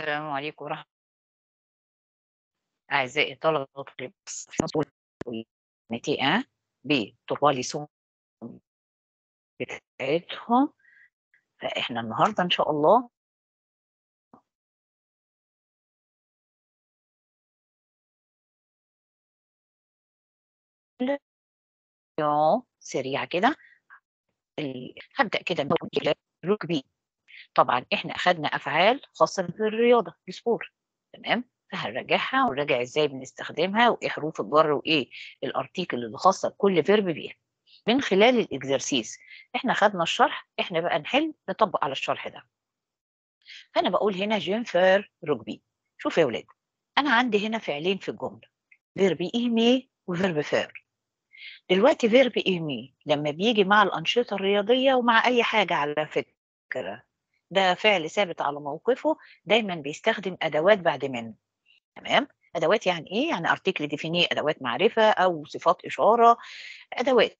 السلام عليكم ورحمة الله أعزائي طلبة والنتيئة آه، بطوباليسوم بتاعتهم فإحنا النهاردة إن شاء الله سريعة كده هبدأ كده بلوك بي طبعا احنا اخذنا افعال خاصه بالرياضه بسبور تمام فهنراجعها ونراجع ازاي بنستخدمها وايه حروف الجر وايه الارتيكل اللي خاصه بكل فيرب بيها من خلال الاكزرسيس احنا خدنا الشرح احنا بقى نحل نطبق على الشرح ده فانا بقول هنا جينفر ركبي شوف يا ولاد انا عندي هنا فعلين في الجمله فيرب ايمي وفيرب فير دلوقتي فيرب ايمي لما بيجي مع الانشطه الرياضيه ومع اي حاجه على فكره ده فعل ثابت على موقفه دايما بيستخدم ادوات بعد منه تمام ادوات يعني ايه يعني ارتكل ديفيني ادوات معرفه او صفات اشاره ادوات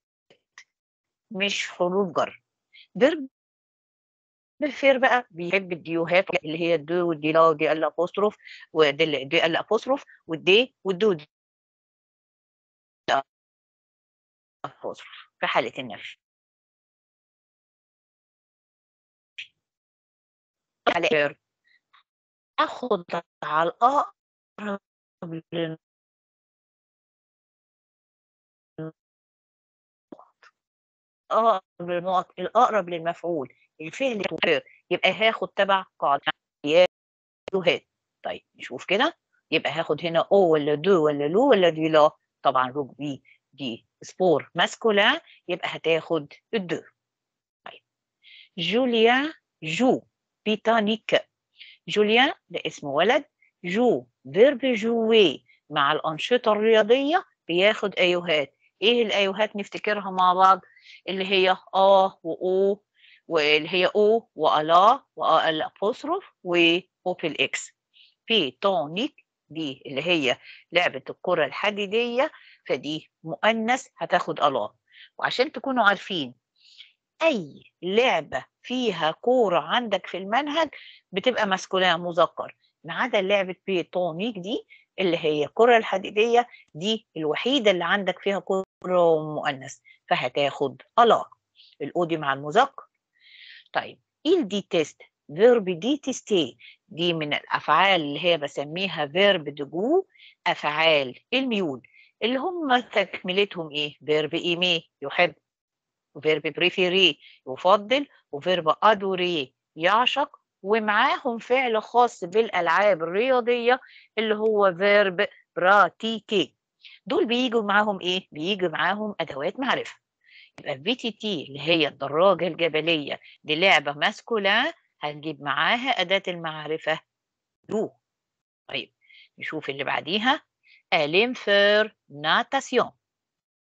مش حروف جر درب بالفير بقى بيحب الديوهات اللي هي الدو والدي لا ودي ال ابوستروف ودي ال ابوستروف والدي والدو دي ابوستروف في حاله النفي على اخد على الاقرب اقرب للنقط الاقرب للمفعول الفعل يبقى هاخد تبع قاعده هات طيب نشوف كده يبقى هاخد هنا او ولا دو ولا لو ولا دي لا طبعا ركبي دي سبور ماسكولا يبقى هتاخد الدو طيب جوليا جو بيتانيك جوليان ده اسم ولد جو فيرب جوي مع الأنشطة الرياضية بياخد أيوهات إيه الأيوهات نفتكرها مع بعض اللي هي آه وأو واللي هي أو وألا والأبوستروف وأوبل إكس بيتونيك دي اللي هي لعبة الكرة الحديدية فدي مؤنث هتاخد ألا وعشان تكونوا عارفين أي لعبة فيها كورة عندك في المنهج بتبقى مسكونها مذكر ما عدا لعبة بيتونيك دي اللي هي الكرة الحديدية دي الوحيدة اللي عندك فيها كرة ومؤنث فهتاخد ألا الأودي مع المذكر طيب إيه دي تيست فيرب دي تيستي دي من الأفعال اللي هي بسميها فيرب دجو أفعال الميول اللي هم تكملتهم إيه فيرب إيمي يحب وفيرب بريفيري يفضل وفيرب ادوري يعشق ومعاهم فعل خاص بالالعاب الرياضيه اللي هو فيرب براتيكي دول بيجوا معاهم ايه بيجي معاهم ادوات معرفه يبقى البي تي تي اللي هي الدراجه الجبليه دي لعبه ماسكولا هنجيب معاها اداه المعرفه دو طيب نشوف اللي بعديها الينفير ناتاسيون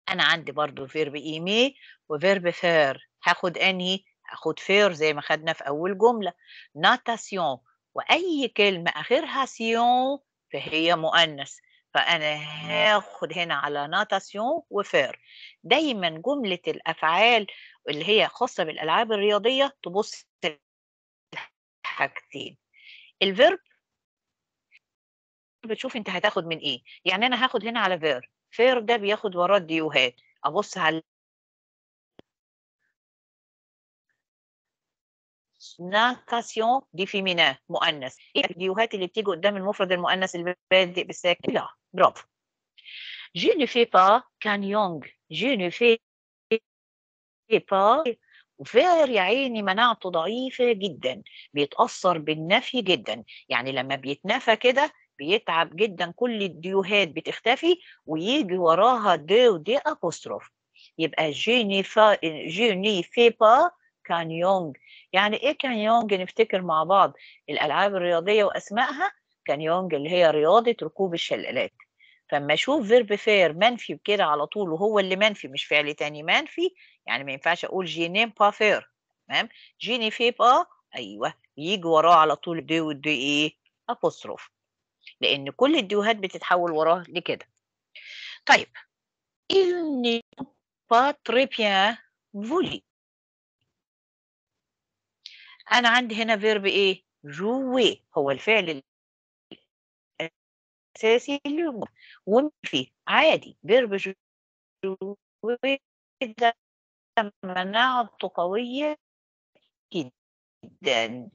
انا عندي برضو فيرب ايمي وفيرب فير هاخد انهي هاخد فير زي ما خدنا في اول جمله ناتاسيون واي كلمه اخرها سيون فهي مؤنث فانا هاخد هنا على ناتاسيون وفير دايما جمله الافعال اللي هي خاصه بالالعاب الرياضيه تبص حاجتين الفيرب بتشوف انت هتاخد من ايه يعني انا هاخد هنا على فير فير ده بياخد وراه الديوهات ابص على ناكاسيون دي فيمينا مؤنث ايه الفيديوهات اللي بتيجي قدام المفرد المؤنث اللي بادئ بالساكن لا برافو ني في با كان يونغ جي ني في با وفير يا عيني مناعته ضعيفة جدا بيتأثر بالنفي جدا يعني لما بيتنفى كده بيتعب جدا كل الديوهات بتختفي ويجي وراها دي ودي أبوستروف يبقى جيني في با كان يونغ يعني ايه كان يونغ نفتكر مع بعض الالعاب الرياضيه واسمائها كان يونغ اللي هي رياضه ركوب الشلالات فما اشوف فيرب فير منفي كده على طول وهو اللي منفي مش فعل تاني منفي يعني ما ينفعش اقول جينيم با فير تمام جيني في با ايوه يجي وراه على طول دي ودي ايه ابوستروف لان كل الديوهات بتتحول وراه لكده طيب إني با تريبيان فولي انا عندي هنا فيرب ايه جوي هو الفعل الاساسي اللي ومفي عادي فيرب جوي ده مناعته قويه جدا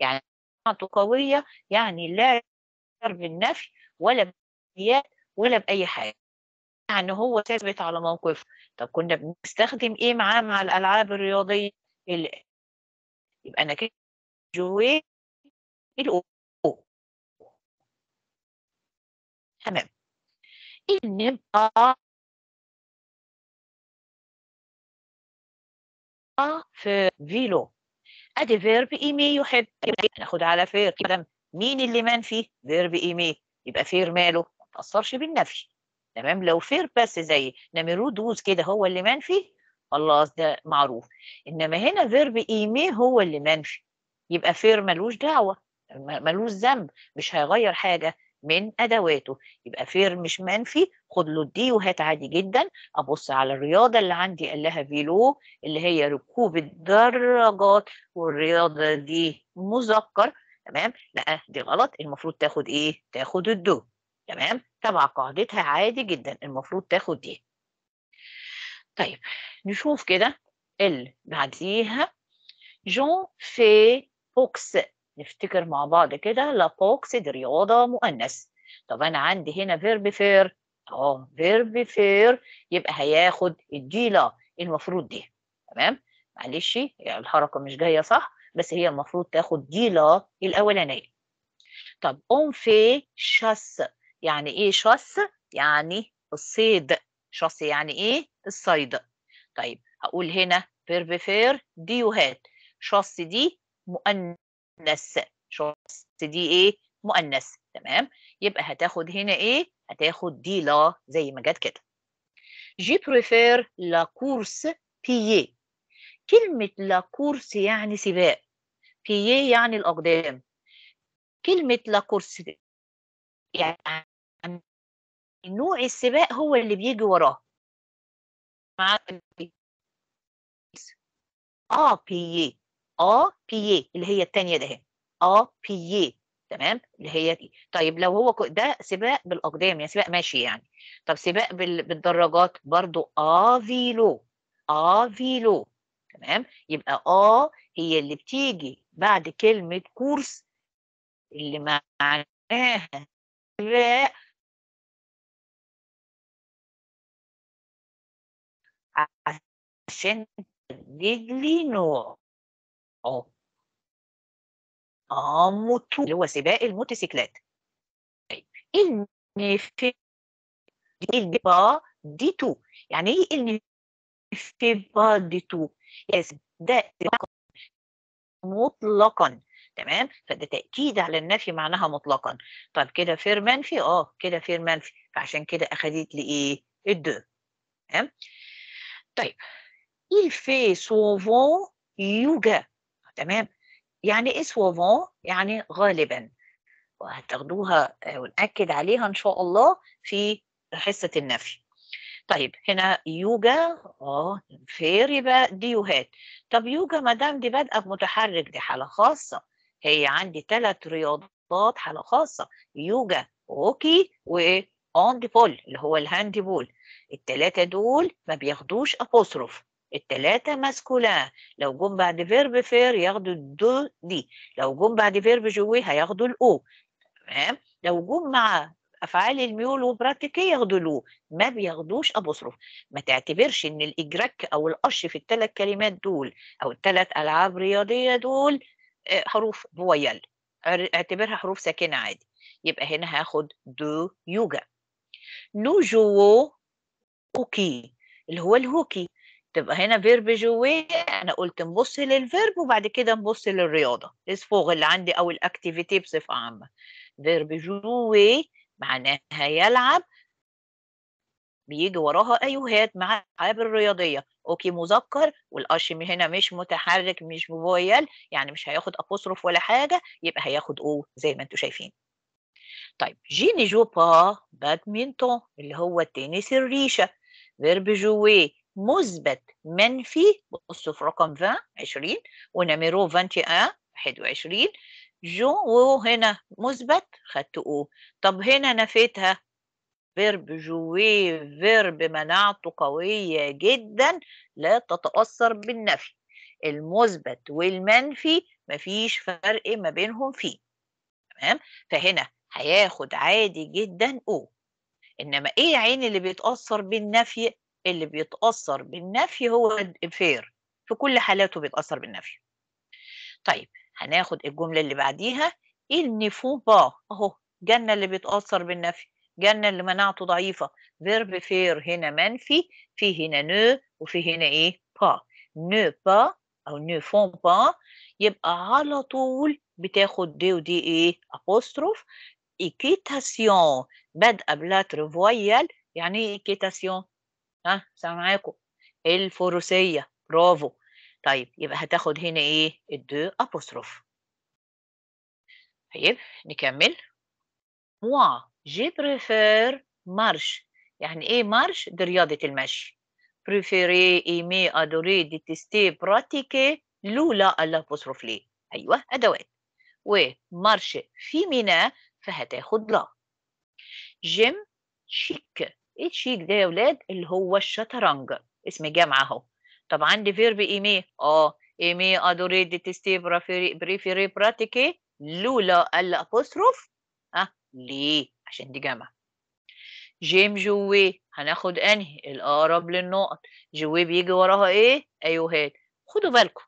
يعني مناعته قويه يعني لا بالنفي ولا بالزياده ولا باي حاجه يعني هو ثابت على موقفه طب كنا بنستخدم ايه معاه مع الالعاب الرياضيه يبقى أنا كده جوي الأو تمام ان نبقى في فيلو ادي فيرب ايمي يحب ناخد على فير مين اللي مان فيه فيرب ايمي يبقى فير ماله ما تاثرش بالنفي تمام لو فير بس زي نمرو دوز كده هو اللي مان فيه خلاص ده معروف انما هنا فيرب ايمي هو اللي منفي يبقى فير ملوش دعوه ملوش ذنب مش هيغير حاجه من ادواته يبقى فير مش منفي خد له الدي وهات عادي جدا ابص على الرياضه اللي عندي قال لها فيلو اللي هي ركوب الدراجات والرياضه دي مذكر تمام لا دي غلط المفروض تاخد ايه تاخد الدو تمام تبع قاعدتها عادي جدا المفروض تاخد دي طيب نشوف كده اللي بعديها جون في بوكس نفتكر مع بعض كده لا بوكس دي رياضة مؤنث طب أنا عندي هنا فيرب فير أهو فيرب فير يبقى هياخد الديلا المفروض دي تمام معلش يعني الحركة مش جاية صح بس هي المفروض تاخد ديلا الأولانية طب أون في شاس يعني إيه شاس؟ يعني الصيد شص يعني ايه الصيد طيب هقول هنا بيربيفير ديوهات شص دي مؤنث شص دي ايه مؤنث تمام يبقى هتاخد هنا ايه هتاخد دي لا زي ما جت كده جي بريفير لا كورس بيي كلمة لا كورس يعني سباق بيي يعني الأقدام كلمة لا كورس يعني نوع السباق هو اللي بيجي وراه آ بي آ بي اللي هي الثانيه ده آ آه، بي تمام اللي هي دي طيب لو هو ده سباق بالاقدام يعني سباق ماشي يعني طب سباق بالدراجات برضو آه، في لو آه، تمام يبقى اه هي اللي بتيجي بعد كلمه كورس اللي معناها سباق عشان تجد نوع اه اه موتو اللي هو سباق الموتوسيكلات طيب ان في دي با دي تو يعني ايه ان في با دي تو يس ده مطلقا تمام فده تاكيد على النفي معناها مطلقا طب كده فير منفي اه كده فير منفي فعشان كده اخذت لي ايه الدو تمام طيب il fait souvent yoga تمام يعني ايه souvent يعني غالبا وهتاخدوها آه، ونأكد عليها ان شاء الله في حصه النفي طيب هنا يوجا اه فير يبقى ديوهات طب يوجا ما دام دي بادئه بمتحرك دي حاله خاصه هي عندي ثلاث رياضات حاله خاصه يوجا اوكي وايه اون دي بول اللي هو الهاند بول التلاتة دول ما بياخدوش ابوستروف التلاتة ماسكولا لو جم بعد فيرب فير ياخدوا الدو دي لو جم بعد فيرب جوي هياخدوا الاو تمام لو جم مع افعال الميول وبراتيكي ياخدوا الأو ما بياخدوش ابوستروف ما تعتبرش ان الاجراك او القش في التلات كلمات دول او التلات العاب رياضيه دول آه، حروف فويال اعتبرها حروف ساكنه عادي يبقى هنا هاخد دو يوجا نوجو كوكي اللي هو الهوكي تبقى هنا فيرب جوي انا قلت نبص للفيرب وبعد كده نبص للرياضه الصفوغ اللي عندي او الاكتيفيتي بصفه عامه فيرب جوي معناها يلعب بيجي وراها ايوهات مع الالعاب الرياضيه اوكي مذكر والاشم هنا مش متحرك مش موبايل يعني مش هياخد ابوستروف ولا حاجه يبقى هياخد او زي ما انتم شايفين طيب جيني جو با بادمينتون اللي هو تنس الريشه فيرب جوي مثبت منفي بصوا في رقم 20 20 ونميرو 21 21 جو هنا مثبت خدت او طب هنا نفيتها فيرب جوي فيرب مناعته قوية جدا لا تتأثر بالنفي المثبت والمنفي مفيش فرق ما بينهم فيه تمام فهنا هياخد عادي جدا O إنما إيه يا اللي بيتأثر بالنفي اللي بيتأثر بالنفي هو الفير في كل حالاته بيتأثر بالنفي طيب هناخد الجملة اللي بعديها ايه ne faut أهو جنة اللي بيتأثر بالنفي جنة اللي مناعته ضعيفة فيرب فير هنا منفي في هنا نو وفي هنا إيه با نو با أو نو فون با يبقى على طول بتاخد دي ودي إيه أبوستروف إيكيتاسيون بدء بلاتر تريفويال يعني إيه إيكيتاسيون ها سامعاكم الفروسية برافو طيب يبقى هتاخد هنا إيه الدو أبوستروف طيب نكمل موا جي بريفير مارش يعني إيه مارش دي رياضة المشي بريفيري إيمي أدوري ديتستي براتيكي لولا الأبوستروف ليه أيوه أدوات ومارش فيمينا فهتاخد لا جيم شيك ايه شيك ده يا ولاد اللي هو الشطرنج اسم جامعة اهو طب عندي فيرب ايمي اه ايمي ادوري ديتستي بريفيري براتيكي لولا الابوستروف اه ليه عشان دي جامعة جيم جوي هناخد انهي الاقرب للنقط جوي بيجي وراها ايه ايوهات خدوا بالكم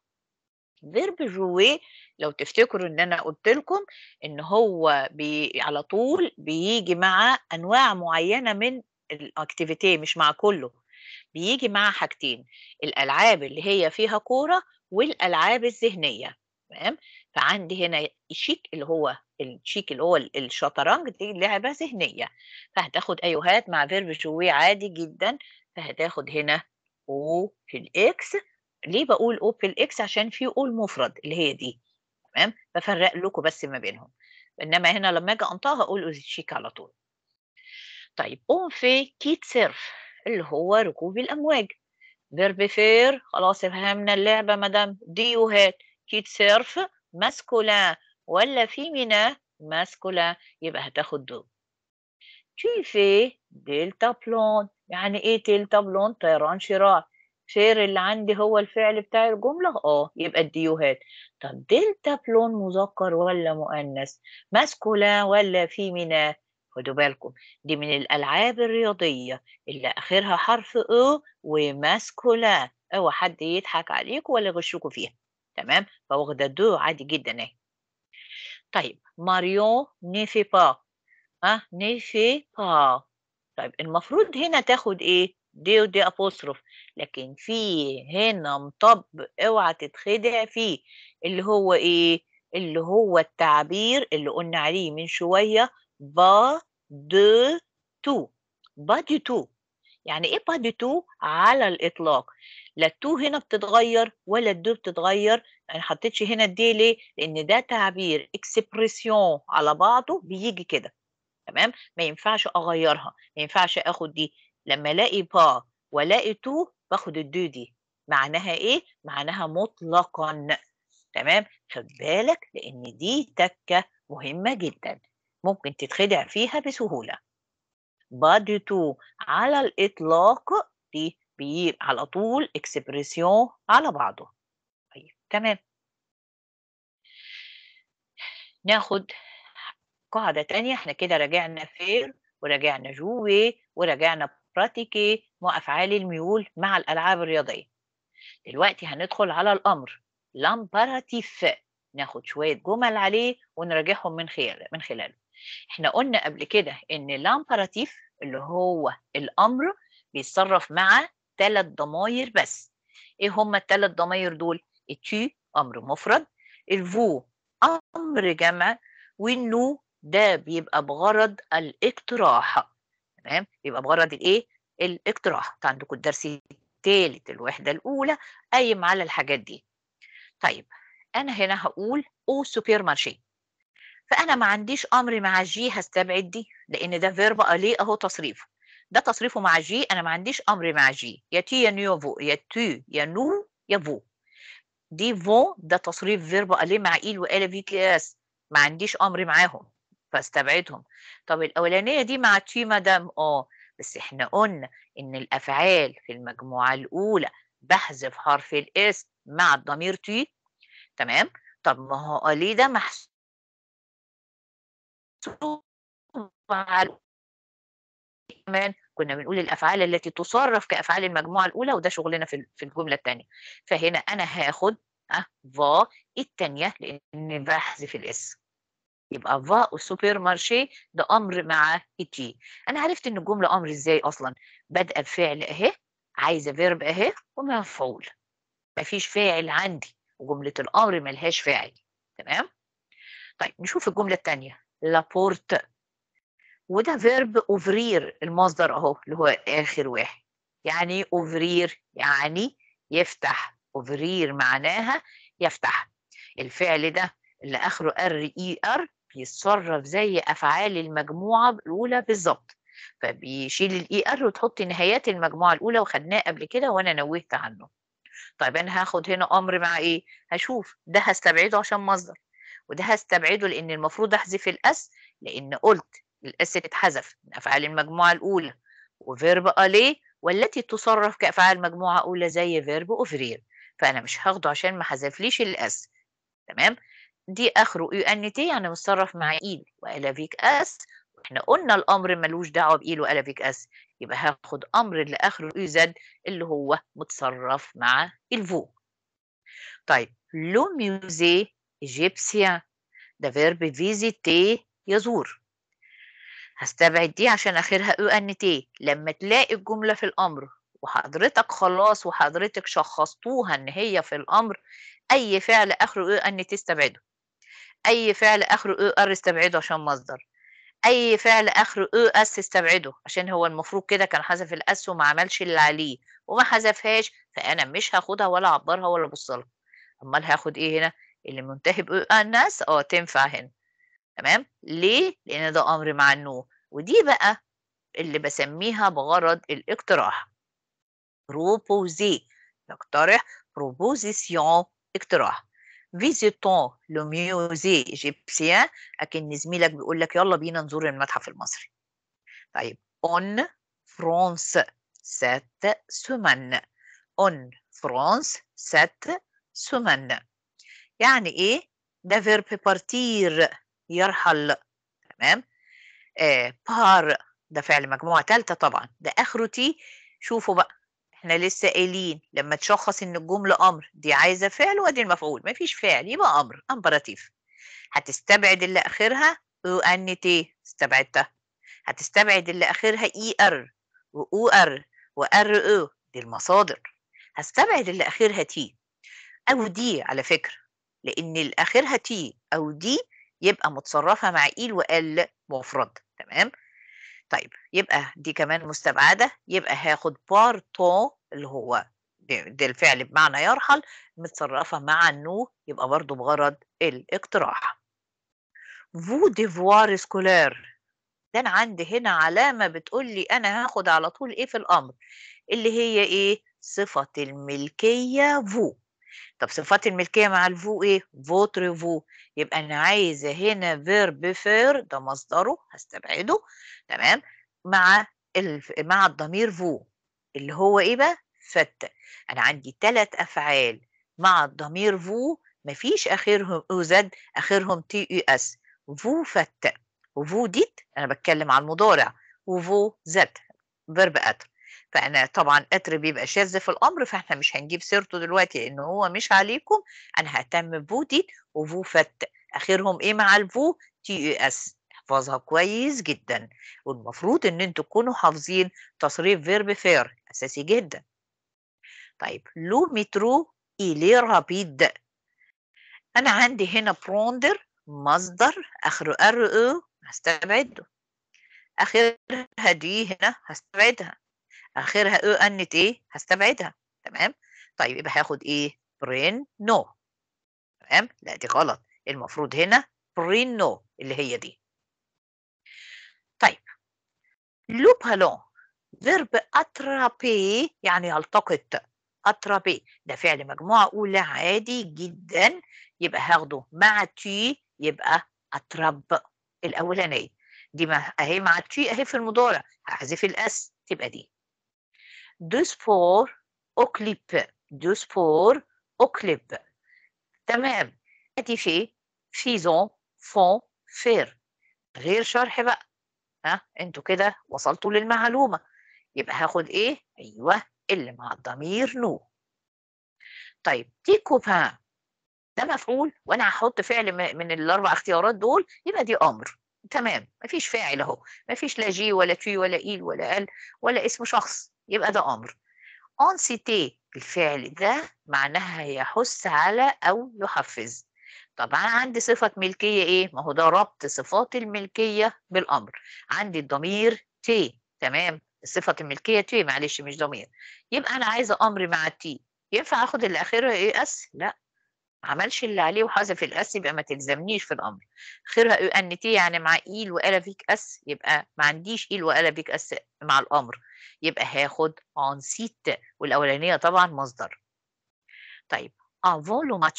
فيرب جوي لو تفتكروا ان انا قلت لكم ان هو بي على طول بيجي مع انواع معينه من الاكتيفيتي مش مع كله بيجي مع حاجتين الالعاب اللي هي فيها كوره والالعاب الذهنيه تمام فعندي هنا الشيك اللي هو الشيك اللي هو الشطرنج دي لعبه ذهنيه فهتاخد ايوهات مع فيرب جوي عادي جدا فهتاخد هنا او في الاكس ليه بقول او في الاكس عشان في او المفرد اللي هي دي تمام بفرق لكم بس ما بينهم انما هنا لما اجي انطقها اقول اوزيتشيك على طول طيب اون في كيت سيرف اللي هو ركوب الامواج فيرب فير خلاص فهمنا اللعبه مدام ديو هات كيت سيرف ماسكولا ولا فيمينا ماسكولا يبقى هتاخد دو تشي في دلتا بلون يعني ايه دلتا بلون طيران شراع شير اللي عندي هو الفعل بتاع الجملة اه يبقى الديوهات طب دلتا بلون مذكر ولا مؤنث ماسكولا ولا فيمينا خدوا بالكم دي من الألعاب الرياضية اللي آخرها حرف او وماسكولا اوعى حد يضحك عليكم ولا يغشكوا فيها تمام فواخدة دو عادي جدا اهي طيب ماريون نيفي با ها أه، نيفي با طيب المفروض هنا تاخد ايه دي ودي ابوستروف لكن في هنا مطب اوعى تتخدع فيه اللي هو ايه اللي هو التعبير اللي قلنا عليه من شويه با دو تو با دي تو يعني ايه با دي تو على الاطلاق لا التو هنا بتتغير ولا الدو بتتغير انا حطيتش هنا الدي ليه لان ده تعبير اكسبريسيون على بعضه بيجي كده تمام ما ينفعش اغيرها ما ينفعش اخد دي لما الاقي با والاقي تو باخد الدو دي معناها ايه؟ معناها مطلقا تمام؟ خد بالك لان دي تكه مهمه جدا ممكن تتخدع فيها بسهوله بادي تو على الاطلاق دي بي على طول اكسبريسيون على بعضه طيب تمام ناخد قاعدة تانية احنا كده راجعنا فير وراجعنا جوي ورجعنا براتيكي وأفعال الميول مع الألعاب الرياضية دلوقتي هندخل على الأمر لامباراتيف ناخد شوية جمل عليه ونراجعهم من خلاله من خلاله احنا قلنا قبل كده ان لامباراتيف اللي هو الأمر بيتصرف مع ثلاث ضماير بس ايه هما الثلاث ضماير دول التي أمر مفرد الفو أمر جمع والنو ده بيبقى بغرض الاقتراح تمام يبقى بغرض الايه الاقتراح عندكم الدرس الثالث الوحده الاولى قايم على الحاجات دي طيب انا هنا هقول او سوبر مارشي فانا ما عنديش امر مع جي هستبعد دي لان ده فيرب اليه اهو تصريفه ده تصريفه مع جي انا ما عنديش امر مع جي يا تي يا نيوفو يا تي يا نو يا فو دي فو ده تصريف فيرب اليه مع ايل e والف كاس ما عنديش امر معاهم فاستبعدهم طب الاولانيه دي مع تشي مدام اه بس احنا قلنا ان الافعال في المجموعه الاولى بحذف حرف الاس مع الضمير تي تمام طب ما هو آه، ليه ده محسوب على كمان كنا بنقول الافعال التي تصرف كافعال المجموعه الاولى وده شغلنا في الجمله الثانيه فهنا انا هاخد فا الثانيه لان بحذف الاسم يبقى فا وسوبر مارشي ده امر مع تي انا عرفت ان الجمله امر ازاي اصلا بادئه بفعل اهي عايزه فيرب اهي ومفعول مفيش فاعل عندي وجمله الامر ملهاش فاعل تمام طيب نشوف الجمله الثانيه لابورت وده فيرب اوفرير المصدر اهو اللي هو اخر واحد يعني اوفرير يعني يفتح اوفرير معناها يفتح الفعل ده اللي اخره ار اي ار بيتصرف زي افعال المجموعه الاولى بالظبط فبيشيل الاي ار وتحط نهايات المجموعه الاولى وخدناه قبل كده وانا نوهت عنه طيب انا هاخد هنا امر مع ايه هشوف ده هستبعده عشان مصدر وده هستبعده لان المفروض احذف الاس لان قلت الاس اتحذف من افعال المجموعه الاولى وفيرب اليه والتي تصرف كافعال مجموعه اولى زي فيرب اوفرير فانا مش هاخده عشان ما حذفليش الاس تمام دي اخره يو ان تي يعني متصرف مع ايل والا فيك اس احنا قلنا الامر ملوش دعوه بايل والا فيك اس يبقى هاخد امر اللي اخره يو زد اللي هو متصرف مع الفو طيب لو ميوزي ايجيبسيا ده فيرب فيزيتي يزور هستبعد دي عشان اخرها يو ان تي لما تلاقي الجمله في الامر وحضرتك خلاص وحضرتك شخصتوها ان هي في الامر اي فعل اخره يو ان تي استبعده اي فعل اخره او ار استبعده عشان مصدر اي فعل اخره او اس استبعده عشان هو المفروض كده كان حذف الاس وما عملش اللي عليه وما حذفهاش فانا مش هاخدها ولا اعبرها ولا ابص لها امال هاخد ايه هنا اللي منتهي ب آه، الناس اه تنفع هنا تمام ليه لان ده امر معنوه ودي بقى اللي بسميها بغرض الاقتراح بروبوزي نقترح بروبوزيسيون اقتراح فيزيتون لو ميوزي ايجيبسيان اكن زميلك بيقول لك يلا بينا نزور المتحف المصري طيب اون فرانس سات سومان اون فرانس سات سومان يعني ايه ده فيرب بارتير يرحل تمام آه بار ده فعل مجموعة تالتة طبعا ده اخره تي شوفوا بقى احنا لسه قايلين لما تشخص ان الجمله امر دي عايزه فعل وادي المفعول مفيش فعل يبقى امر امبراتيف هتستبعد اللي اخرها او ان تي استبعدتها هتستبعد اللي اخرها اي ار واو ار وار او دي المصادر هستبعد اللي اخرها تي او دي على فكره لان اللي اخرها تي او دي يبقى متصرفه مع ايل وال مفرد تمام طيب يبقى دي كمان مستبعدة يبقى هاخد بارتون اللي هو ده الفعل بمعنى يرحل متصرفة مع النو يبقى برضو بغرض الاقتراح فو ديفوار سكولار ده انا عندي هنا علامة بتقول لي انا هاخد على طول ايه في الامر اللي هي ايه صفة الملكية فو طب صفات الملكيه مع الفو ايه فوتر فو يبقى انا عايزه هنا فيرب فير ده مصدره هستبعده تمام مع الف... مع الضمير فو اللي هو ايه بقى فت انا عندي ثلاث افعال مع الضمير فو مفيش اخرهم او زد اخرهم تي اي e اس فو فت وفو ديت انا بتكلم على المضارع وفو زد فيرب اتر فانا طبعا قطر بيبقى شاذ في الامر فاحنا مش هنجيب سيرته دلوقتي لان هو مش عليكم انا ههتم بودي وفو فت اخرهم ايه مع الفو تي اي e اس احفظها كويس جدا والمفروض ان انتوا تكونوا حافظين تصريف فيرب فير اساسي جدا طيب لو مترو إلي رابيد أنا عندي هنا بروندر مصدر آخره ار او e هستبعده آخرها دي هنا هستبعدها اخرها او انت ايه هستبعدها تمام طيب يبقى هاخد ايه برين نو تمام لا دي غلط المفروض هنا برين نو اللي هي دي طيب لو بالون فيرب اترابي يعني يلتقط اترابي ده فعل مجموعه اولى عادي جدا يبقى هاخده مع تي يبقى اتراب الاولانيه دي ما اهي مع تي اهي في المضارع هحذف الاس تبقى دي او كليب دو سبور او كليب تمام أدي في فيزون فون فير غير شرح بقى ها انتوا كده وصلتوا للمعلومة يبقى هاخد ايه؟ ايوه اللي مع الضمير نو طيب دي كوبان ده مفعول وانا هحط فعل من الاربع اختيارات دول يبقى دي امر تمام مفيش فاعل اهو مفيش لا جي ولا تي ولا ايل ولا ال ولا اسم شخص يبقى ده امر انسيتي الفعل ده معناها يحث على او يحفز طب انا عندي صفه ملكيه ايه ما هو ده ربط صفات الملكيه بالامر عندي الضمير تي تمام صفه الملكيه تي معلش مش ضمير يبقى انا عايزه امر مع تي ينفع اخد اللي اخرها ايه اس لا عملش اللي عليه وحذف الأس يبقى ما تلزمنيش في الأمر خيرها تي يعني مع إيل وقال فيك أس يبقى ما عنديش إيل وقال فيك أس مع الأمر يبقى هاخد اون سيت والأولانية طبعا مصدر طيب افون le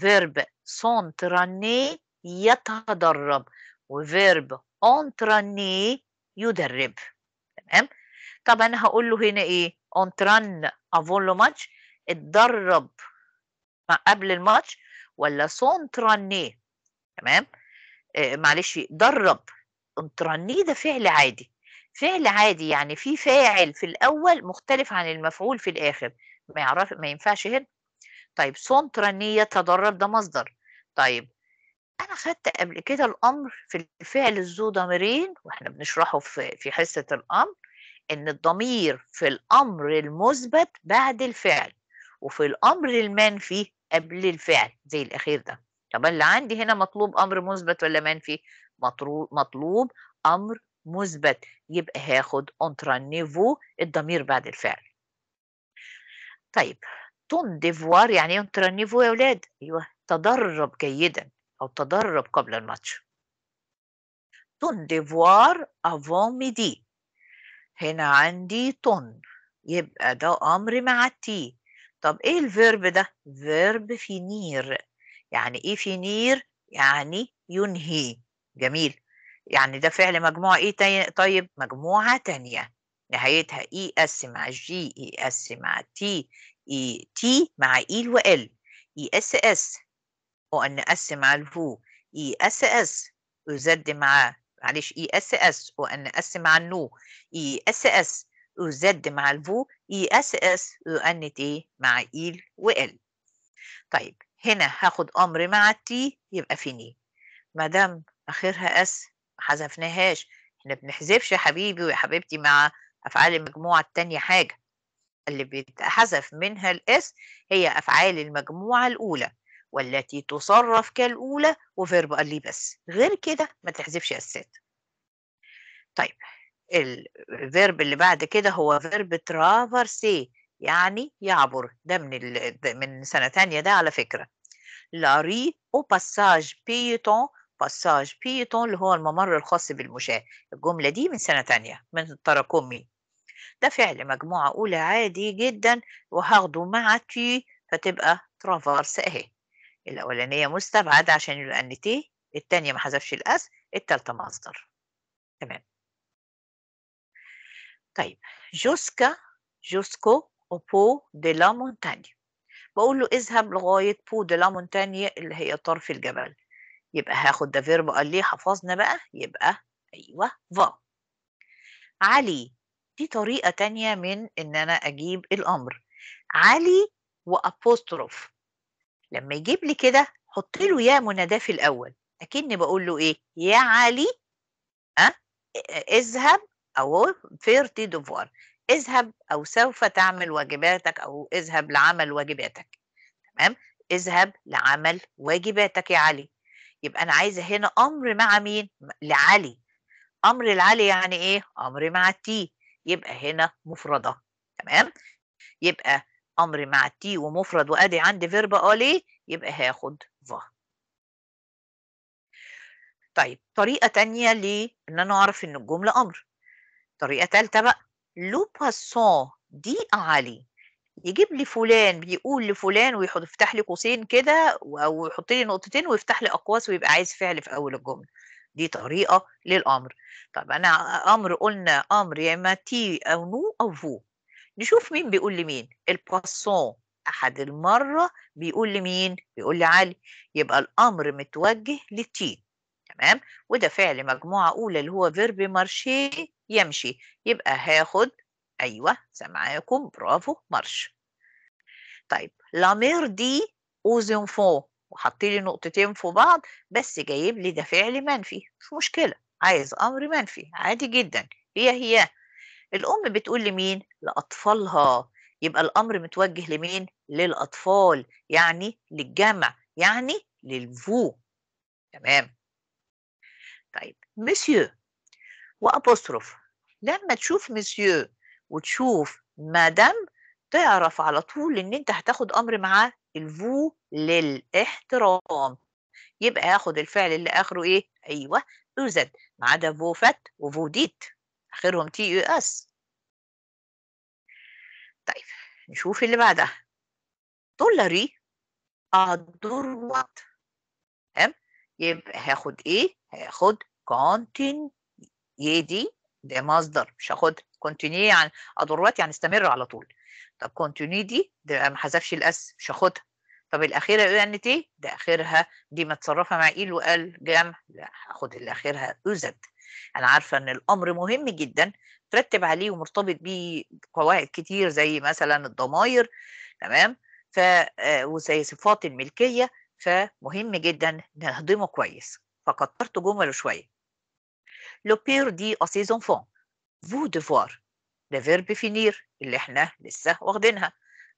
فيرب verb s'entraîner يتدرب وفيرب entraîner يدرب تمام طب انا هقول له هنا ايه entraîne افون لو ماتش اتدرب قبل الماتش ولا سونترانيه تمام آه معلش درب انترانيه ده فعل عادي فعل عادي يعني في فاعل في الاول مختلف عن المفعول في الاخر ما يعرف ما ينفعش هنا طيب سونترانيه يتدرب ده مصدر طيب انا خدت قبل كده الامر في الفعل الزو ضميرين واحنا بنشرحه في في حصه الامر ان الضمير في الامر المثبت بعد الفعل وفي الامر المنفي قبل الفعل زي الأخير ده طب اللي عندي هنا مطلوب أمر مثبت ولا منفي؟ مطلوب أمر مثبت يبقى هاخد اونترا نيفو الضمير بعد الفعل طيب تون ديفوار يعني ايه اونترا نيفو يا ولاد؟ أيوه تدرب جيدا أو تدرب قبل الماتش تون ديفوار افون ميدي هنا عندي تون يبقى ده أمر مع تي طب ايه الفيرب ده فيرب فينير يعني ايه فينير يعني ينهي جميل يعني ده فعل مجموعة ايه تاني طيب مجموعة تانية نهايتها اي e اس مع جي اي اس مع تي اي تي مع ايل وال اي اس اس وان اس مع الفو اي اس اس وزد مع معلش اي اس اس وان اس مع النو اي e اس اس وزد مع الفو اي اس اس ان تي مع ايل وال طيب هنا هاخد امر مع التي يبقى في ما دام اخرها اس ما حذفناهاش احنا بنحذفش يا حبيبي ويا حبيبتي مع افعال المجموعه الثانيه حاجه اللي بيتحذف منها الاس هي افعال المجموعه الاولى والتي تصرف كالاولى وفيرب لي بس غير كده ما تحذفش اسات طيب الفيرب اللي بعد كده هو فيرب ترافرسي يعني يعبر ده من ال... من سنة تانية ده على فكرة لاري او باساج بيتون باساج بيتون اللي هو الممر الخاص بالمشاة الجملة دي من سنة تانية من التراكمي ده فعل مجموعة أولى عادي جدا وهاخده مع تي فتبقى ترافرس اهي الأولانية مستبعدة عشان يبقى ان تي التانية ما حذفش الأس التالتة مصدر تمام طيب جوسكا جوسكو وبو دي لا مونتانيا بقول له اذهب لغاية بو دي لا مونتانيا اللي هي طرف الجبل يبقى هاخد ده فيرب قال ليه حفظنا بقى يبقى ايوه فا علي دي طريقة تانية من ان انا اجيب الامر علي وابوستروف لما يجيب لي كده حط له يا مناداه في الاول اكني بقول له ايه يا علي أه؟ اذهب أو فيرتي دوفوار اذهب أو سوف تعمل واجباتك أو اذهب لعمل واجباتك تمام اذهب لعمل واجباتك يا علي يبقى أنا عايزة هنا أمر مع مين لعلي أمر العلي يعني إيه أمر مع التي يبقى هنا مفردة تمام يبقى أمر مع التي ومفرد وأدي عندي فيرب أولي يبقى هاخد فا طيب طريقة تانية لأن أنا أعرف إن الجملة أمر طريقه ثالثه بقى لو باسون دي علي يجيب لي فلان بيقول لفلان ويحط يفتح لي قوسين كده او يحط لي نقطتين ويفتح لي اقواس ويبقى عايز فعل في اول الجمله دي طريقه للامر طب انا امر قلنا امر يا اما تي او نو او فو نشوف مين بيقول لمين الباسون احد المره بيقول لمين بيقول لعلي يبقى الامر متوجه لتي تمام وده فعل مجموعة أولى اللي هو فيرب مارشي يمشي يبقى هاخد أيوة سامعاكم برافو مارش طيب لامير دي أوزن فون وحاطين لي نقطتين في بعض بس جايب لي ده فعل منفي مش مشكلة عايز أمر منفي عادي جدا هي هي الأم بتقول لمين؟ لأطفالها يبقى الأمر متوجه لمين؟ للأطفال يعني للجمع يعني للفو تمام طيب مسيو وأبوستروف لما تشوف مسيو وتشوف مدام تعرف على طول ان انت هتاخد امر مع الفو للاحترام يبقى هاخد الفعل اللي اخره ايه ايوه اوزد ما عدا فو فات وفو ديت اخرهم تي يو اس طيب نشوف اللي بعدها دولاري ادور وات يبقى هاخد ايه هاخد كونتين دي؟ ده مصدر مش هاخد كونتينيو يعني ادورات يعني استمر على طول طب كونتينيو دي ده ما حذفش الاس مش هاخدها طب الاخيره ان إيه؟ تي يعني ده اخرها دي متصرفه مع ايل وقال جمع لا هاخد اللي اخرها زد. انا عارفه ان الامر مهم جدا ترتب عليه ومرتبط بيه قواعد كتير زي مثلا الضماير تمام ف آه، وزي صفات الملكيه فمهم جدا نهضمه كويس فكترت جمله شويه لو بير دي ا سيز انفون فو ديفوار ده فيرب فينير اللي احنا لسه واخدينها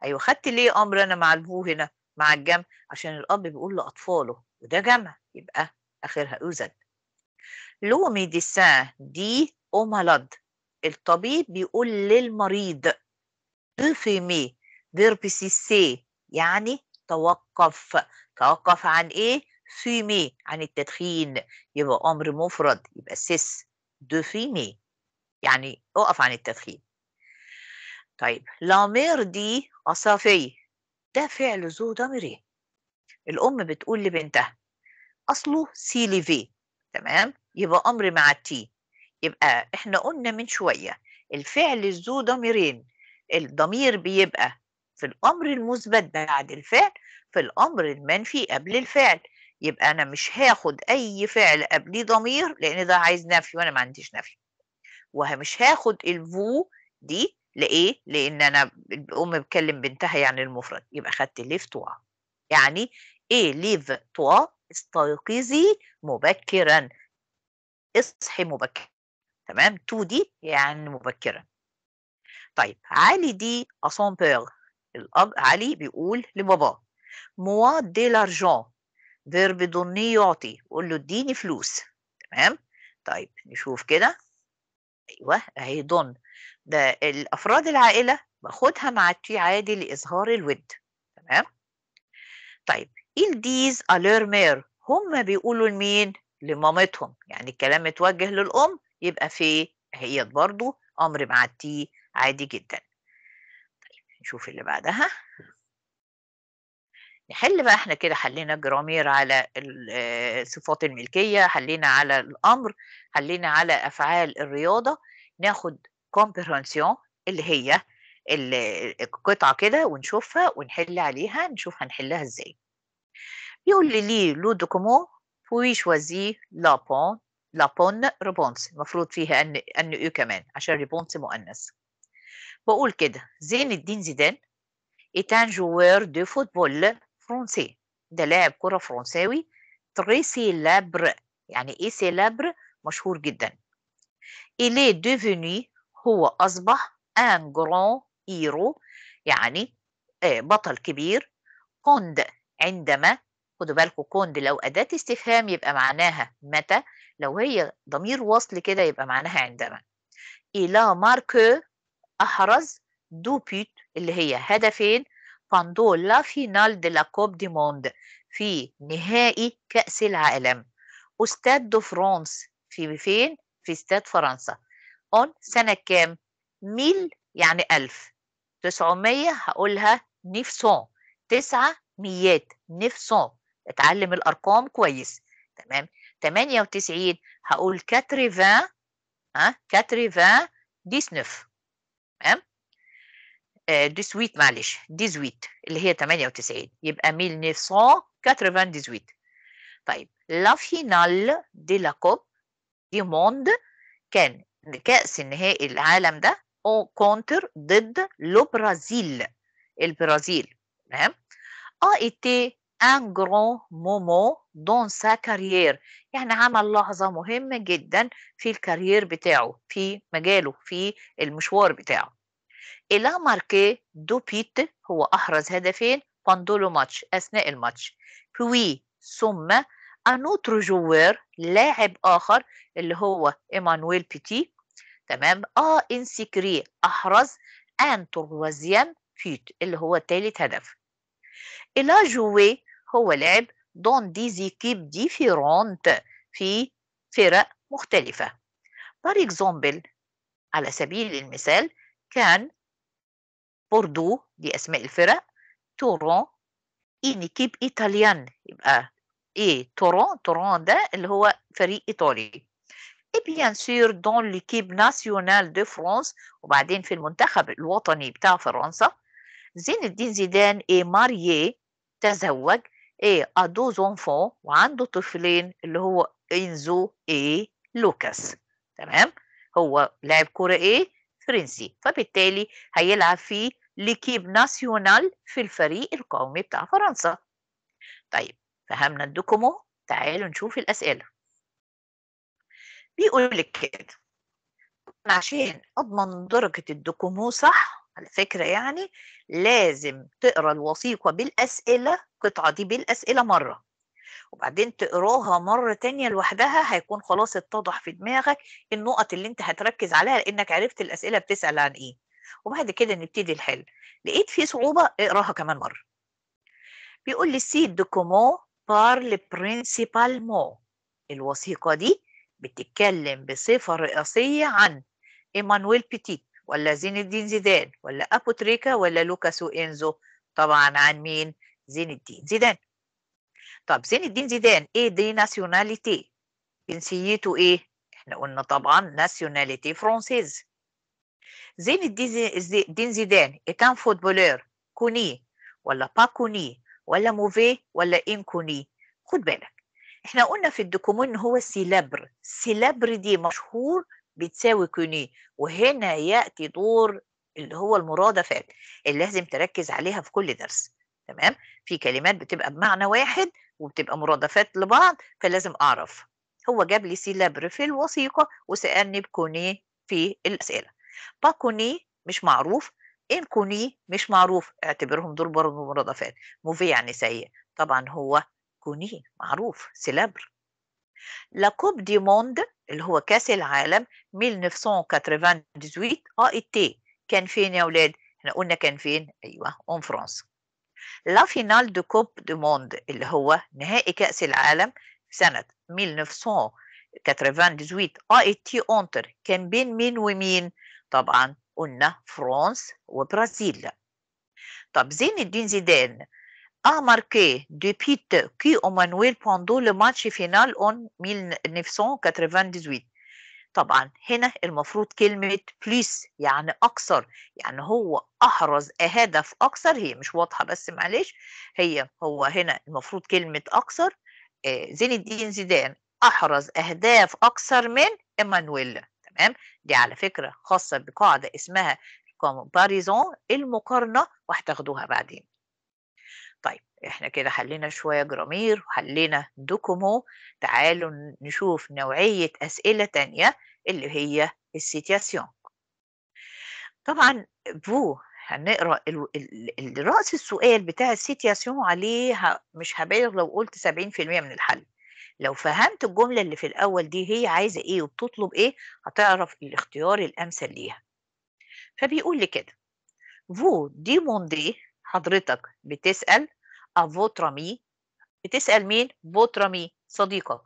ايوه خدت ليه امر انا مع الفو هنا مع الجمع عشان الاب بيقول لاطفاله وده جمع يبقى اخرها اوزن لو ميديسان دي او مالاد الطبيب بيقول للمريض دو دفمي فيرب سي سي يعني توقف توقف عن ايه فيمي عن التدخين يبقى امر مفرد يبقى سيس دو فيمي يعني اقف عن التدخين طيب لامير دي أصافي ده فعل ذو ضميرين الأم بتقول لبنتها أصله سي ليفي تمام يبقى أمر مع التي يبقى إحنا قلنا من شوية الفعل ذو ضميرين الضمير بيبقى في الأمر المثبت بعد الفعل الأمر المنفي قبل الفعل يبقى أنا مش هاخد أي فعل قبليه ضمير لأن ده عايز نفي وأنا ما عنديش نفي ومش هاخد الفو دي لإيه؟ لأن أنا الأم بتكلم بنتها يعني المفرد يبقى خدت ليف توا يعني إيه ليف توا استيقظي مبكرا اصحي مبكرا تمام تو دي يعني مبكرا طيب علي دي أسون بيغ الأب علي بيقول لباباه موا دي لارجون فيرب ضني يعطي قول له اديني فلوس تمام طيب نشوف كده ايوه اهي دون ده الافراد العائله باخدها مع التي عادي لاظهار الود تمام طيب ايل ديز الير مير هم بيقولوا لمين لمامتهم يعني الكلام متوجه للام يبقى في هي برضو امر مع التي عادي جدا طيب نشوف اللي بعدها نحل بقى احنا كده حلينا الجرامير على صفات الملكية حلينا على الأمر حلينا على أفعال الرياضة ناخد كومبرهنسيون اللي هي القطعة كده ونشوفها ونحل عليها نشوف هنحلها ازاي يقول لي لو دوكومو بوي شوازي لابون لابون ريبونس المفروض فيها ان ان يو إيه كمان عشان ريبونس مؤنث بقول كده زين الدين زيدان est un دو فوتبول فرونسي ده لاعب كرة فرنساوي تريسي لابر يعني ايه سيلابر مشهور جدا إليه ديفيني هو أصبح ان جران إيرو يعني آه، بطل كبير كوند عندما خدوا بالكم كوند لو أداة استفهام يبقى معناها متى لو هي ضمير وصل كده يبقى معناها عندما إلى ماركو أحرز دو بيت اللي هي هدفين باندو لا فينال دي لا كوب دي موند في نهائي كأس العالم وستاد دو فرانس في فين؟ في استاد فرنسا اون سنة كام؟ ميل يعني ألف تسعمية هقولها نيفسون تسعة ميات نيفسون اتعلم الأرقام كويس تمام تمانية وتسعين هقول كاتريفان ها كاتريفان ديسنف تمام آه، سويت معلش سويت اللي هي 98 يبقى 1998 طيب لا فينال دي لا كوب دي موند كان كأس نهائي العالم ده او كونتر ضد لو برازيل البرازيل تمام ا ايتي ان جرون مومو دون سا كارير يعني عمل لحظه مهمه جدا في الكارير بتاعه في مجاله في المشوار بتاعه إلى ماركي دو بيت هو أحرز هدفين باندولو ماتش أثناء الماتش بوي ثم أنوتر جوير لاعب آخر اللي هو إيمانويل بيتي تمام آه انسكري أحرز ان تروازيام بيت اللي هو ثالث هدف إلى جوي هو لعب دون دي زيكيب ديفيرونت في فرق مختلفة بار اكزومبل على سبيل المثال كان بوردو دي اسماء الفرق تورون كيب ايطاليان يبقى ايه تورون تورون ده اللي هو فريق ايطالي اي بيان سور دون ليكيب ناسيونال دو فرانس وبعدين في المنتخب الوطني بتاع فرنسا زين الدين زيدان اي ماريي تزوج اي ادو زونفون وعنده طفلين اللي هو انزو اي لوكاس تمام هو لاعب كرة ايه فرنسي فبالتالي هيلعب في ليكيب ناسيونال في الفريق القومي بتاع فرنسا طيب فهمنا الدوكومو تعالوا نشوف الأسئلة بيقول لك كده عشان أضمن درجة الدوكومو صح على فكرة يعني لازم تقرأ الوثيقة بالأسئلة القطعة دي بالأسئلة مرة وبعدين تقراها مرة تانية لوحدها هيكون خلاص اتضح في دماغك النقط اللي انت هتركز عليها لانك عرفت الاسئلة بتسأل عن ايه وبعد كده نبتدي الحل لقيت في صعوبة اقراها كمان مرة بيقول لي سي دوكومون بار برينسيبال مو الوثيقة دي بتتكلم بصفة رئاسية عن ايمانويل بيتيت ولا زين الدين زيدان ولا ابو تريكا ولا لوكاسو انزو طبعا عن مين زين الدين زيدان طب زين الدين زيدان ايه دي ناسيوناليتي جنسيته ايه احنا قلنا طبعا ناسيوناليتي فرونسيز زين الدين زيدان اتان إيه فوتبولير كوني ولا با كوني ولا موفي ولا ان كوني خد بالك احنا قلنا في الدوكومون هو سيلابر سيلابر دي مشهور بتساوي كوني وهنا ياتي دور اللي هو المرادفات اللي لازم تركز عليها في كل درس تمام في كلمات بتبقى بمعنى واحد وبتبقى مرادفات لبعض فلازم اعرف هو جاب لي سيلابر في الوثيقه وسالني بكوني في الاسئله باكوني مش معروف ان كوني مش معروف اعتبرهم دول برضه مرادفات موفي يعني سيء طبعا هو كوني معروف سيلابر لا كوب دي موند اللي هو كاس العالم 1998 اه تي كان فين يا اولاد احنا قلنا كان فين ايوه اون فرانس لا فينال دو كوب دو موند اللي هو نهائي كأس العالم سنة 1998 تي اونتر كان بين مين ومين طبعا قلنا فرنسا وبرازيل طب زين الدين زيدان ا ماركي de بيت كي اومانويل pendant le match final en 1998. طبعا هنا المفروض كلمة بليس يعني أكثر يعني هو أحرز هدف أكثر هي مش واضحة بس معلش هي هو هنا المفروض كلمة أكثر آه، زين الدين زيدان أحرز أهداف أكثر من إيمانويل تمام دي على فكرة خاصة بقاعدة اسمها كومباريزون المقارنة وهتاخدوها بعدين طيب احنا كده حلينا شوية جرامير وحلينا دوكومو تعالوا نشوف نوعية أسئلة تانية اللي هي السيتياسيون طبعا بو هنقرا راس السؤال بتاع السيتياسيون عليه مش هبالغ لو قلت 70% من الحل لو فهمت الجمله اللي في الاول دي هي عايزه ايه وبتطلب ايه هتعرف الاختيار الامثل ليها فبيقول لي كده فو دي موندي حضرتك بتسال افوترامي بتسال مين فوترامي صديقك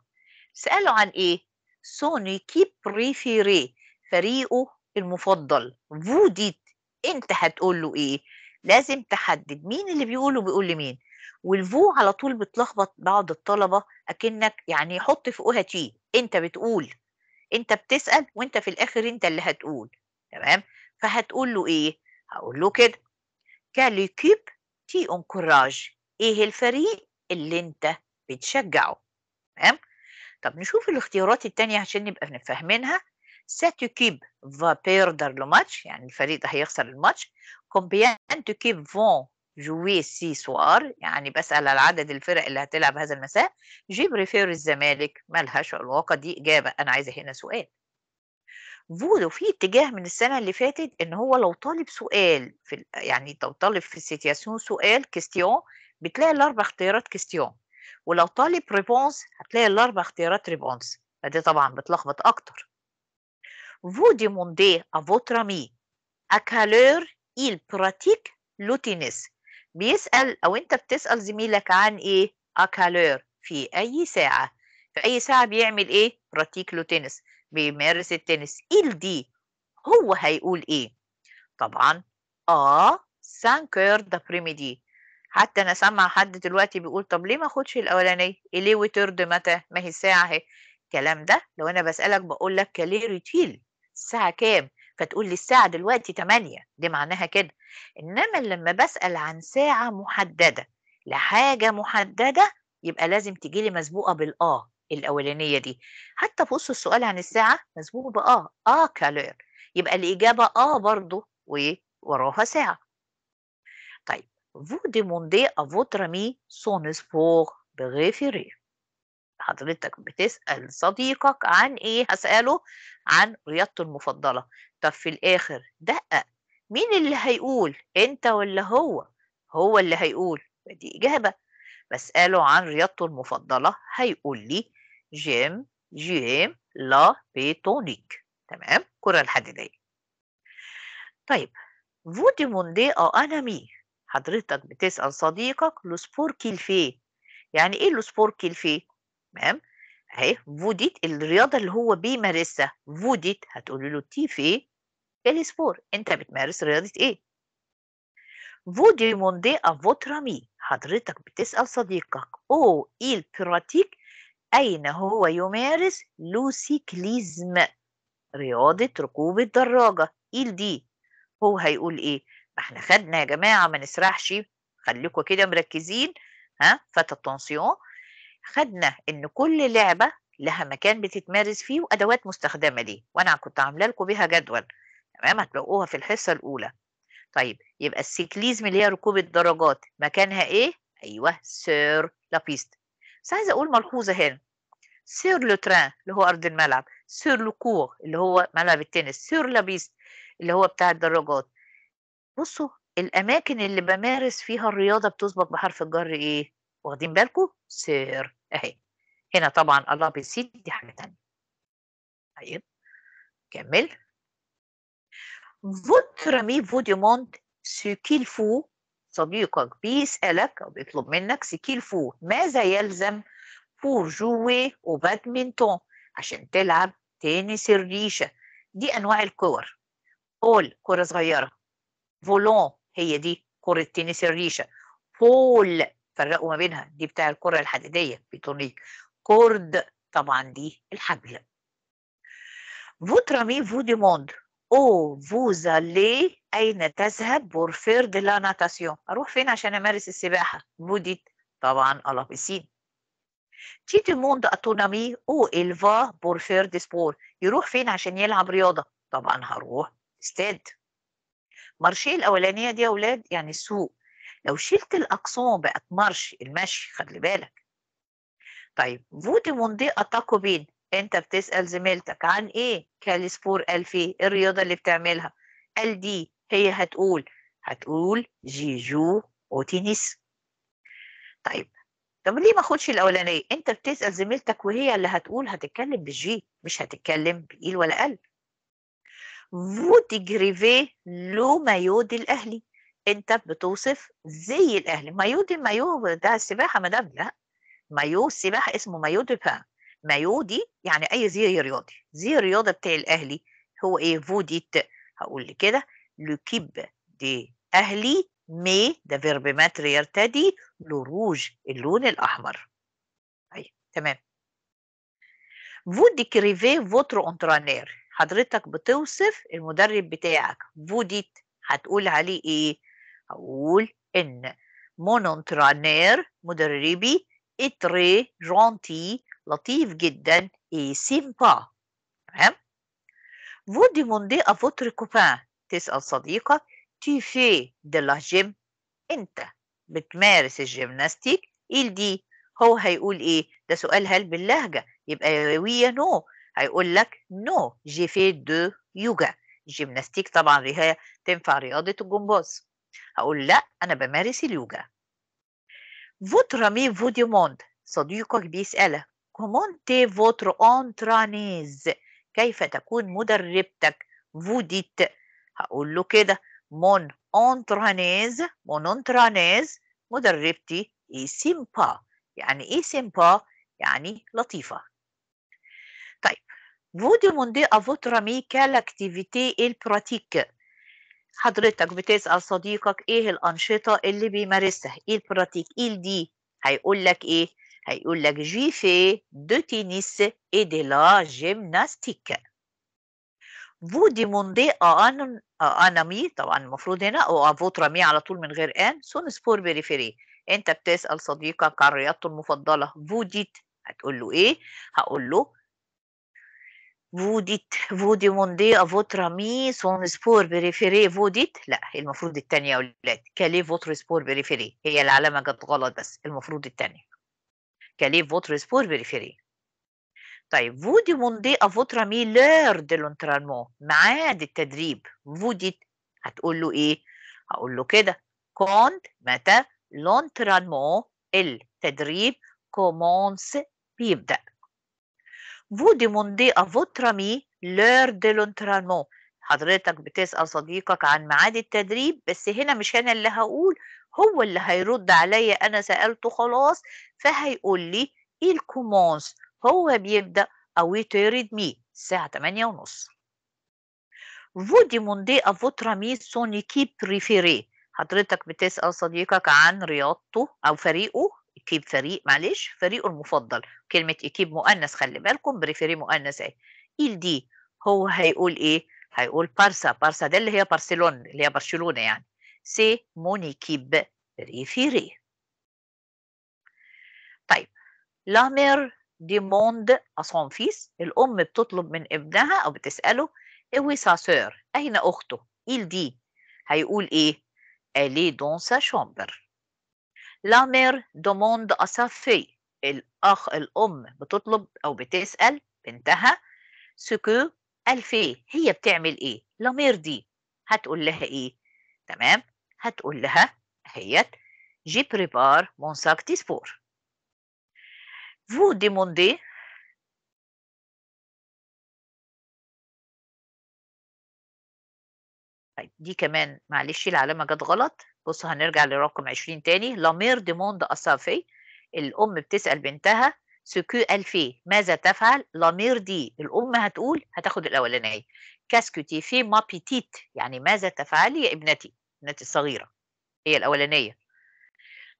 ساله عن ايه son كيب préférée فريقه المفضل فو انت هتقول له ايه لازم تحدد مين اللي بيقوله بيقول لمين والفو على طول بتلخبط بعض الطلبه اكنك يعني حط فوقها تي انت بتقول انت بتسال وانت في الاخر انت اللي هتقول تمام فهتقول له ايه هقول له كده كاليكيب تي اونكوراج ايه الفريق اللي انت بتشجعه تمام طب نشوف الاختيارات التانية عشان نبقى فاهمينها كيب فا بيردر لو ماتش يعني الفريق ده هيخسر الماتش كومبيان تو كيب فون جوي سي سوار يعني بسأل على عدد الفرق اللي هتلعب هذا المساء جي بريفير الزمالك مالهاش علاقة دي إجابة أنا عايزة هنا سؤال فودو في اتجاه من السنة اللي فاتت إن هو لو طالب سؤال في يعني لو طالب في السيتياسيون سؤال كيستيون بتلاقي الأربع اختيارات كيستيون ولو طالب ريبونس هتلاقي الاربع اختيارات ريبونس فدي طبعا بتلخبط اكتر vous demandez à votre ami à quelle heure il pratique بيسأل أو أنت بتسأل زميلك عن إيه à quelle heure في أي ساعة في أي ساعة بيعمل إيه براتيك له تنس بيمارس التنس ايل دي هو هيقول إيه طبعا آه 5 heures dapres حتى انا سامع حد دلوقتي بيقول طب ليه ما اخدش الاولانيه إيه ليه وترد متى ما هي الساعه اهي الكلام ده لو انا بسالك بقول لك كاليري روتيل الساعه كام فتقول لي الساعه دلوقتي 8 دي معناها كده انما لما بسال عن ساعه محدده لحاجه محدده يبقى لازم تجي لي مسبوقه بالاه الاولانيه دي حتى في السؤال عن الساعه مسبوق باه اه كالير يبقى الاجابه اه برضه وراها ساعه طيب vous demandez à votre ami son sport préféré حضرتك بتسأل صديقك عن إيه؟ هسأله عن رياضته المفضلة طب في الآخر دقق مين اللي هيقول؟ أنت ولا هو؟ هو اللي هيقول دي إجابة بسأله عن رياضته المفضلة هيقول لي جيم جيم لا بيتونيك تمام؟ كرة الحديدية طيب vous demandez à أنا مي؟ حضرتك بتسأل صديقك كيل كيلفيه يعني إيه كيل كيلفيه؟ تمام؟ أهي فوديت الرياضة اللي هو بيمارسها فوديت هتقول له تي في سبور أنت بتمارس رياضة إيه؟ Vous موندي أفوترامي حضرتك بتسأل صديقك أو إيل براتيك أين هو يمارس لوسيكليزم رياضة ركوب الدراجة إيل دي هو هيقول إيه؟ احنا خدنا يا جماعه ما نسرحش خليكم كده مركزين ها فات التنسيون خدنا ان كل لعبه لها مكان بتتمارس فيه وادوات مستخدمه ليه وانا كنت عامله لكم بيها جدول تمام هتلاقوها في الحصه الاولى طيب يبقى السيكليزم اللي هي ركوب الدرجات مكانها ايه ايوه سير لابيست بس عايزه اقول ملحوظه هنا سير لو تران اللي هو ارض الملعب سير لو كور اللي هو ملعب التنس سير لابيست اللي هو بتاع الدراجات بصوا الأماكن اللي بمارس فيها الرياضة بتظبط بحرف الجر إيه، واخدين بالكم؟ سير أهي، هنا طبعًا الله بيسيد دي حاجة تانية. طيب كمل Votre ami فو دي ce qu'il فو صديقك بيسألك أو بيطلب منك سكيل فو ماذا يلزم pour جوي وبادمنتون عشان تلعب تنس الريشة، دي أنواع الكِوَر، قول كورة صغيرة. فولون هي دي كرة تنس الريشة بول فرقوا ما بينها دي بتاع الكرة الحديدية بيتونيك كورد طبعا دي الحبل فوترامي فو دي موند او فوز لي اين تذهب بورفير دي لا ناتاسيون اروح فين عشان امارس السباحة بوديت طبعا الابسين تيتي موند اتونامي او الفا بورفير دي سبور يروح فين عشان يلعب رياضة طبعا هروح استاد مرشي الاولانيه دي يا اولاد يعني السوق لو شلت الاقسام بقت مارش المشي خلي بالك طيب فودي موندي اتاكو بين انت بتسال زميلتك عن ايه كالسبور قال فيه إيه الرياضه اللي بتعملها قال دي هي هتقول هتقول جيجو وتنس طيب طب ليه ما اخدش الاولانيه انت بتسال زميلتك وهي اللي هتقول هتتكلم بالجي مش هتتكلم بايل ولا قلب vous لو مايو دي الاهلي انت بتوصف زي الاهلي مايو دي مايو ده السباحه مدام لا مايو السباحه اسمه مايو دي بان مايو دي يعني اي زي رياضي زي الرياضه بتاع الاهلي هو ايه فوديت هقول لي كده لوكيب دي اهلي مي ده فيرب ماتر يرتدي لروج اللون الاحمر ايوه تمام فو ديكريفي فوتر اونترانير حضرتك بتوصف المدرب بتاعك فوديت هتقول عليه ايه هقول ان مونونترانير مدربي اتري جونتي لطيف جدا اي سيمبا تمام vous demandez à votre تسأل صديقك تي في دي لا جيم انت بتمارس الجيمناستيك ايه دي هو هيقول ايه ده سؤال هل باللهجه يبقى وي نو هيقول لك نو جي في دو يوجا الجيمناستيك طبعا هي تنفع رياضة الجمباز هقول لا أنا بمارس اليوجا فوتر مي فو دي موند صديقك بيسأله كومونتي فوتر أونترانيز كيف تكون مدربتك فوديت هقول له كده مون أونترانيز مون أونترانيز مدربتي اي سيمبا يعني إيه سيمبا يعني لطيفة vous demandez à votre ami quelle activité il pratique حضرتك بتسأل صديقك ايه الأنشطة اللي بيمارسها ايه البراتيك ايه دي هيقول لك ايه هيقول لك جي في دو تينيس اي دي لا جيمناستيك فو ديموندي à أنا مي طبعا المفروض هنا او أفوتر votre على طول من غير ان سون سبور بريفيري انت بتسأل صديقك عن رياضته المفضلة فو ديت هتقول له ايه هقول له فوديت فودي موندي افوتر امي سون سبور بريفيري فوديت لا المفروض الثانيه يا ولاد كالي فوتر سبور بريفيري هي العلامه جت غلط بس المفروض الثانيه كالي فوتر سبور بريفيري طيب vous موندي à votre ami l'heure de ميعاد التدريب vous هتقول له ايه هقول له كده كونت متى l'entraînement التدريب كومونس بيبدأ vous demandez à votre ami l'heure de l'entraînement حضرتك بتسأل صديقك عن ميعاد التدريب بس هنا مش أنا اللي هقول هو اللي هيرد عليا أنا سألته خلاص فهيقول لي il commence هو بيبدأ أو يترد مي الساعة 8 ونص vous demandez à votre ami son équipe préférée حضرتك بتسأل صديقك عن رياضته أو فريقه اكيب فريق معلش فريقه المفضل كلمه اكيب مؤنث خلي بالكم بريفيري مؤنث اهي ايل دي هو هيقول ايه هيقول بارسا بارسا ده اللي هي بارسلون اللي هي برشلونه يعني سي كيب بريفيري طيب لا مير ديموند أسون فيس الأم بتطلب من ابنها أو بتسأله إوي إيه ساسور أين أخته؟ إيل دي هيقول إيه؟ ألي دون سا شامبر لا مير دوموند أسافي الأخ الأم بتطلب أو بتسأل بنتها سكو ألفي هي بتعمل إيه؟ لا مير دي هتقول لها إيه؟ تمام؟ هتقول لها هيت جي بريبار مون ساك دي سبور فو ديموندي دي كمان معلش العلامة جت غلط بص هنرجع لرقم 20 تاني لامير موند اسافي الام بتسال بنتها سكو الفي ماذا تفعل لامير دي الام هتقول هتاخد الاولانيه كاسكو تي في ما بيتيت يعني ماذا تفعلي يا ابنتي ابنتي الصغيره هي الاولانيه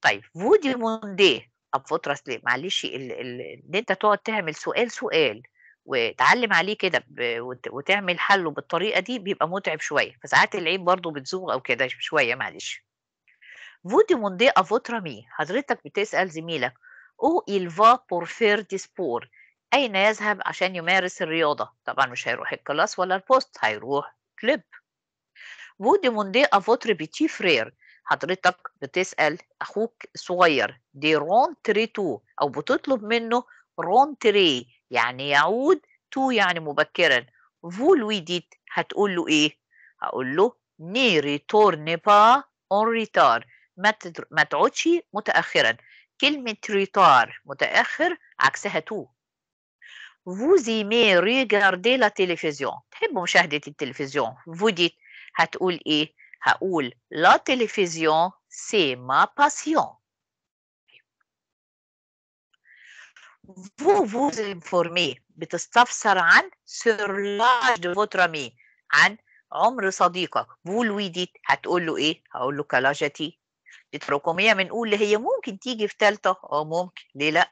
طيب فودي موندي اب فطرس ليه معلش ان انت تقعد تعمل سؤال سؤال وتعلم عليه كده وتعمل حله بالطريقه دي بيبقى متعب شويه فساعات العيب برضو بتزوغ او كده شويه معلش فودي موندي à votre حضرتك بتسأل زميلك او il فا بور فير دي سبور أين يذهب عشان يمارس الرياضة طبعا مش هيروح الكلاس ولا البوست هيروح كليب فودي موندي à بيتي فرير حضرتك بتسأل أخوك الصغير دي رونتري تو أو بتطلب منه رونتري يعني يعود تو يعني مبكرا فو لوي ديت هتقول له إيه؟ هقول له ني ريتورني با اون ريتار ما تدر... ما تقعدش متاخرا كلمه ريتار متاخر عكسها تو vous مي ريغاردي لا تلفزيون تحبوا مشاهدة التلفزيون فوديت هتقول إيه هقول لا تلفزيون سي ما باسيون فو vous informez بتستفسر عن سور لاج دو votre عن عمر صديقك فو lui هتقول له إيه هقول له كلاجتي التراكميه بنقول اللي هي ممكن تيجي في ثالثه اه ممكن ليه لا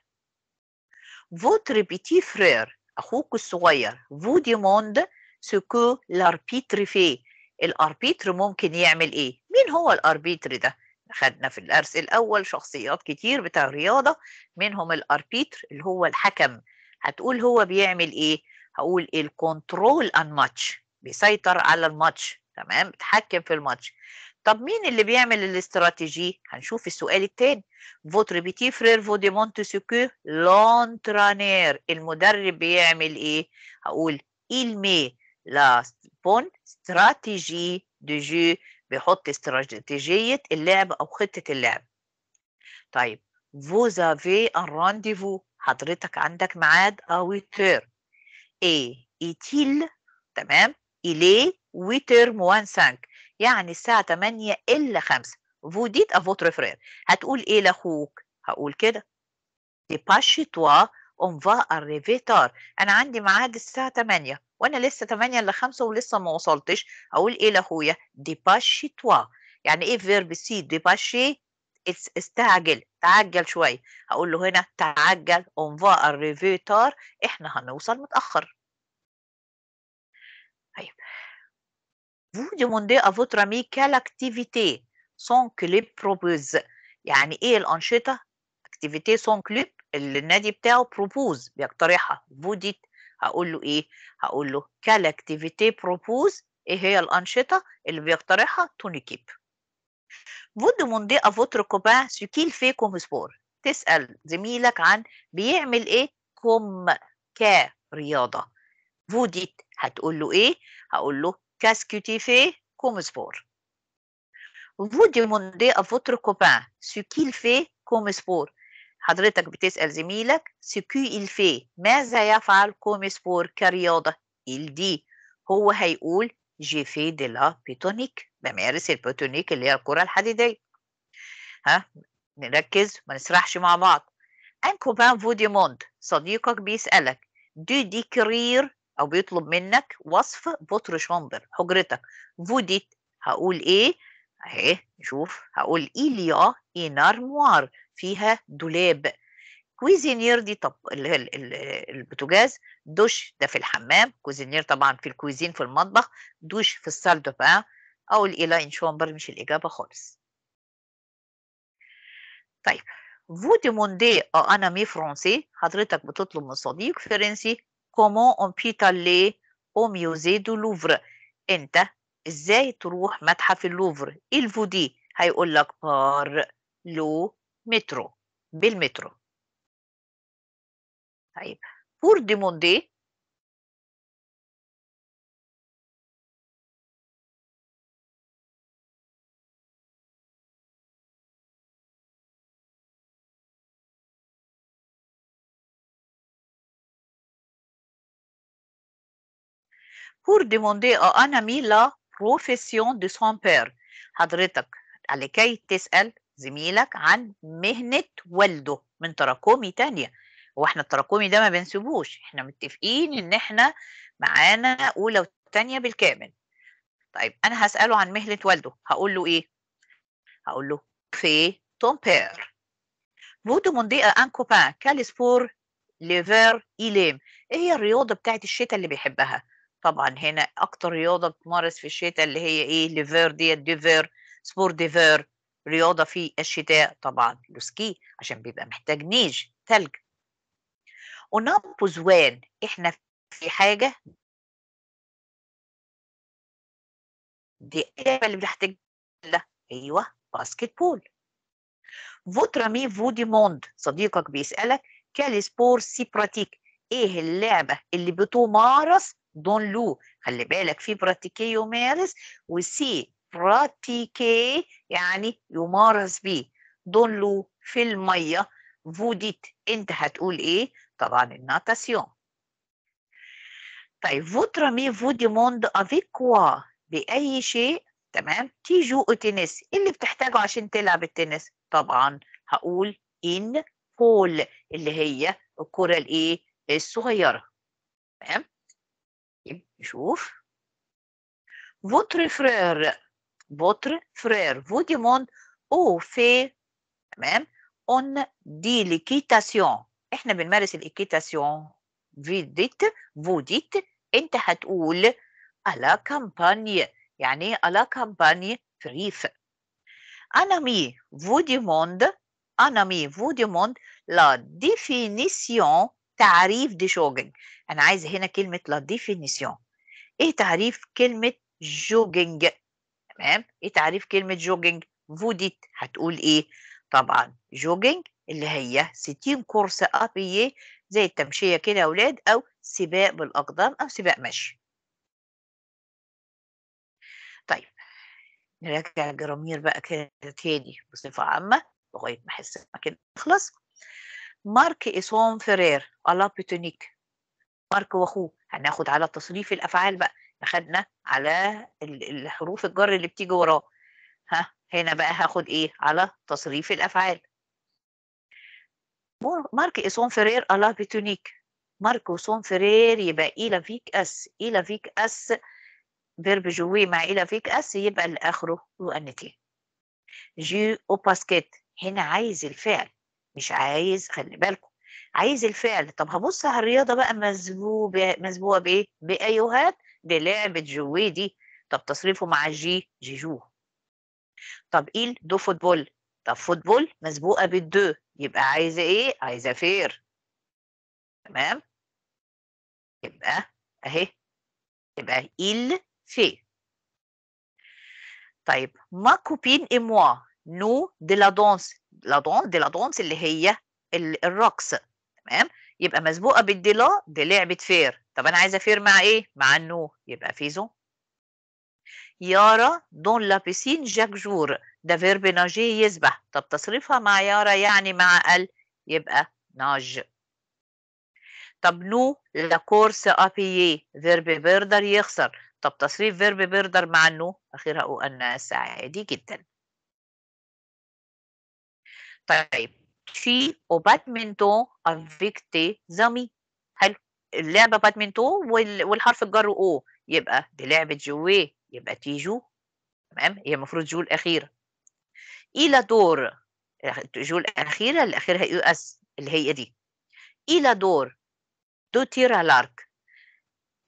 فوتر بيتي فرير اخوك الصغير فو ديموند سكو لاربيتر في الاربيتر ممكن يعمل ايه مين هو الاربيتر ده خدنا في الدرس الاول شخصيات كتير بتاع الرياضه منهم الاربيتر اللي هو الحكم هتقول هو بيعمل ايه هقول الكنترول ان ماتش بيسيطر على الماتش تمام بتحكم في الماتش طب مين اللي بيعمل الاستراتيجي؟ هنشوف السؤال التاني. فوتر بيتي فرير فودي مونتسكو لونترانير المدرب بيعمل ايه؟ هقول إل مي لا بون استراتيجي دو جو بيحط استراتيجية اللعب أو خطة اللعب. طيب فوزافي ان رانديفو حضرتك عندك ميعاد اويتر اي ايتيل تمام الي ويتر موان سانك يعني الساعة 8 إلا 5 فوديت أفوت à هتقول إيه لأخوك هقول كده dépêche chez toi on va أنا عندي ميعاد الساعة 8 وأنا لسه 8 إلا 5 ولسه ما وصلتش أقول إيه لأخويا dépêche chez يعني إيه فيرب سي ديباشي؟ استعجل تعجل شوية هقول له هنا تعجل أون فا أريفيتار إحنا هنوصل متأخر vous demandez à votre ami quelle activité son club propose يعني ايه الانشطه activité son club اللي النادي بتاعه propose بيقترحها vous dites هقول له ايه هقول له quelle activité propose ايه هي الانشطه اللي بيقترحها ton équipe vous demandez à votre copain ce qu'il fait comme sport تسال زميلك عن بيعمل ايه كم كرياضه vous dites هتقول له ايه هقول له Qu'est-ce que tu fais comme sport Vous demandez à votre copain ce qu'il fait comme sport. حضرتك بتسأل زميلك ce qu'il fait ماذا يفعل comme sport كرياضة il dit هو هيقول j'ai fait de la بيتونيك. بمارس البيتونيك اللي هي الكرة الحديدية ها نركز ما نسرحش مع بعض ان كوبان فوديموند صديقك بيسألك دو ديكرير او بيطلب منك وصف بوتر شومبر حجرتك فوديت هقول ايه اهي نشوف هقول ايليا إن إيه فيها دولاب كويزينير دي طب البوتاجاز دوش ده في الحمام كويزينير طبعا في الكويزين في المطبخ دوش في السال دو بان أو الإيلا إن شومبر مش الإجابة خالص طيب فو ديموندي آه، أنا مي فرونسي حضرتك بتطلب من صديق فرنسي comment on peut aller au musée du Louvre انت ازاي تروح متحف اللوفر il vous dit هيقول لك بار لو مترو بالمترو طيب pour demander pour demander à un ami la profession de son père حضرتك لكي تسأل زميلك عن مهنة والده من تراكمي تانية واحنا التراكمي ده ما بنسيبوش احنا متفقين ان احنا معانا اولى وتانية بالكامل طيب انا هسأله عن مهنة والده هقول له ايه هقول له في ton père vous demandez à un copain quel sport l'hiver ايه هي الرياضة بتاعت الشتاء اللي بيحبها طبعا هنا اكتر رياضه بتمارس في الشتاء اللي هي ايه ليفير ديت ديفير سبور ديفير رياضه في الشتاء طبعا السكي عشان بيبقى محتاج نيج ثلج ونابوزوان احنا في حاجه دي اللي بتحتاج لا ايوه باسكت بول فوترامي فودي موند صديقك بيسالك كالي سبور سي براتيك ايه اللعبه اللي بتمارس دون لو خلي بالك في براتيكي يمارس وسي براتيكي يعني يمارس به دون لو في الميه فوديت انت هتقول ايه طبعا الناتاسيون طيب فوترا مي فو ديموند افيك كوا باي شيء تمام تيجو او تنس إيه اللي بتحتاجه عشان تلعب التنس طبعا هقول ان بول اللي هي الكره الايه الصغيره تمام نشوف فوتر فرير فوتر فرير vous demande où fait تمام on dit l'équitation احنا بنمارس الايكيتاسيون فو فوديت انت هتقول الا كامباني يعني ايه الا كامباني في ريف انا مي فودي موند انا مي فودي موند لا ديفينيسيون تعريف دي شوجن انا عايزه هنا كلمه لا ديفينيسيون ايه تعريف كلمه جوجينج تمام ايه تعريف كلمه جوجينج فوديت هتقول ايه طبعا جوجينج اللي هي 60 كورس ابي زي التمشيه كده يا اولاد او سباق بالاقدام او سباق مشي طيب نراجع الجرامير بقى كده تاني بصفه عامه لغايه ما احس كده اخلص مارك إيسون فيرير الابيتونيك مارك واخوه هناخد على تصريف الافعال بقى اخدنا على الحروف الجر اللي بتيجي وراه ها هنا بقى هاخد ايه على تصريف الافعال مارك اسون فرير الا بيتونيك ماركوسون فرير يبقى إلى فيك أس إلى فيك أس فيرب جوي مع إلى فيك أس يبقى اللي آخره انتي جو أو باسكيت هنا عايز الفعل مش عايز خلي بالكم عايز الفعل طب هبص على الرياضه بقى مذبوب مذبوقه بايه؟ بايوهات دي لعبه جوي دي طب تصريفه مع جي جيجو طب ايه دو فوتبول طب فوتبول مسبوقه بالدو يبقى عايزه ايه؟ عايزه فير تمام؟ يبقى اهي يبقى ايل في طيب ما كوبين اي نو دي de la danse la danse de la اللي هي الرقص تمام يبقى مسبوقه لا دي لعبه فير طب انا عايزه فير مع ايه مع النو يبقى فيزو يارا دون لابيسين جاك جور ده فيرب ناجي يسبح طب تصريفها مع يارا يعني مع ال يبقى ناج طب نو لا كورس ابيي فيرب بيردر يخسر طب تصريف فيرب بيردر مع النو اخرها او ان عادي جدا طيب شي تي زامي حلو اللعبه بادمنتو والحرف الجر او يبقى دي لعبه جوي يبقى تيجو تمام هي المفروض جو الاخيره الى دور جو الاخيره اللي اخرها يو اس اللي هي دي الى دور دو تيرا لارك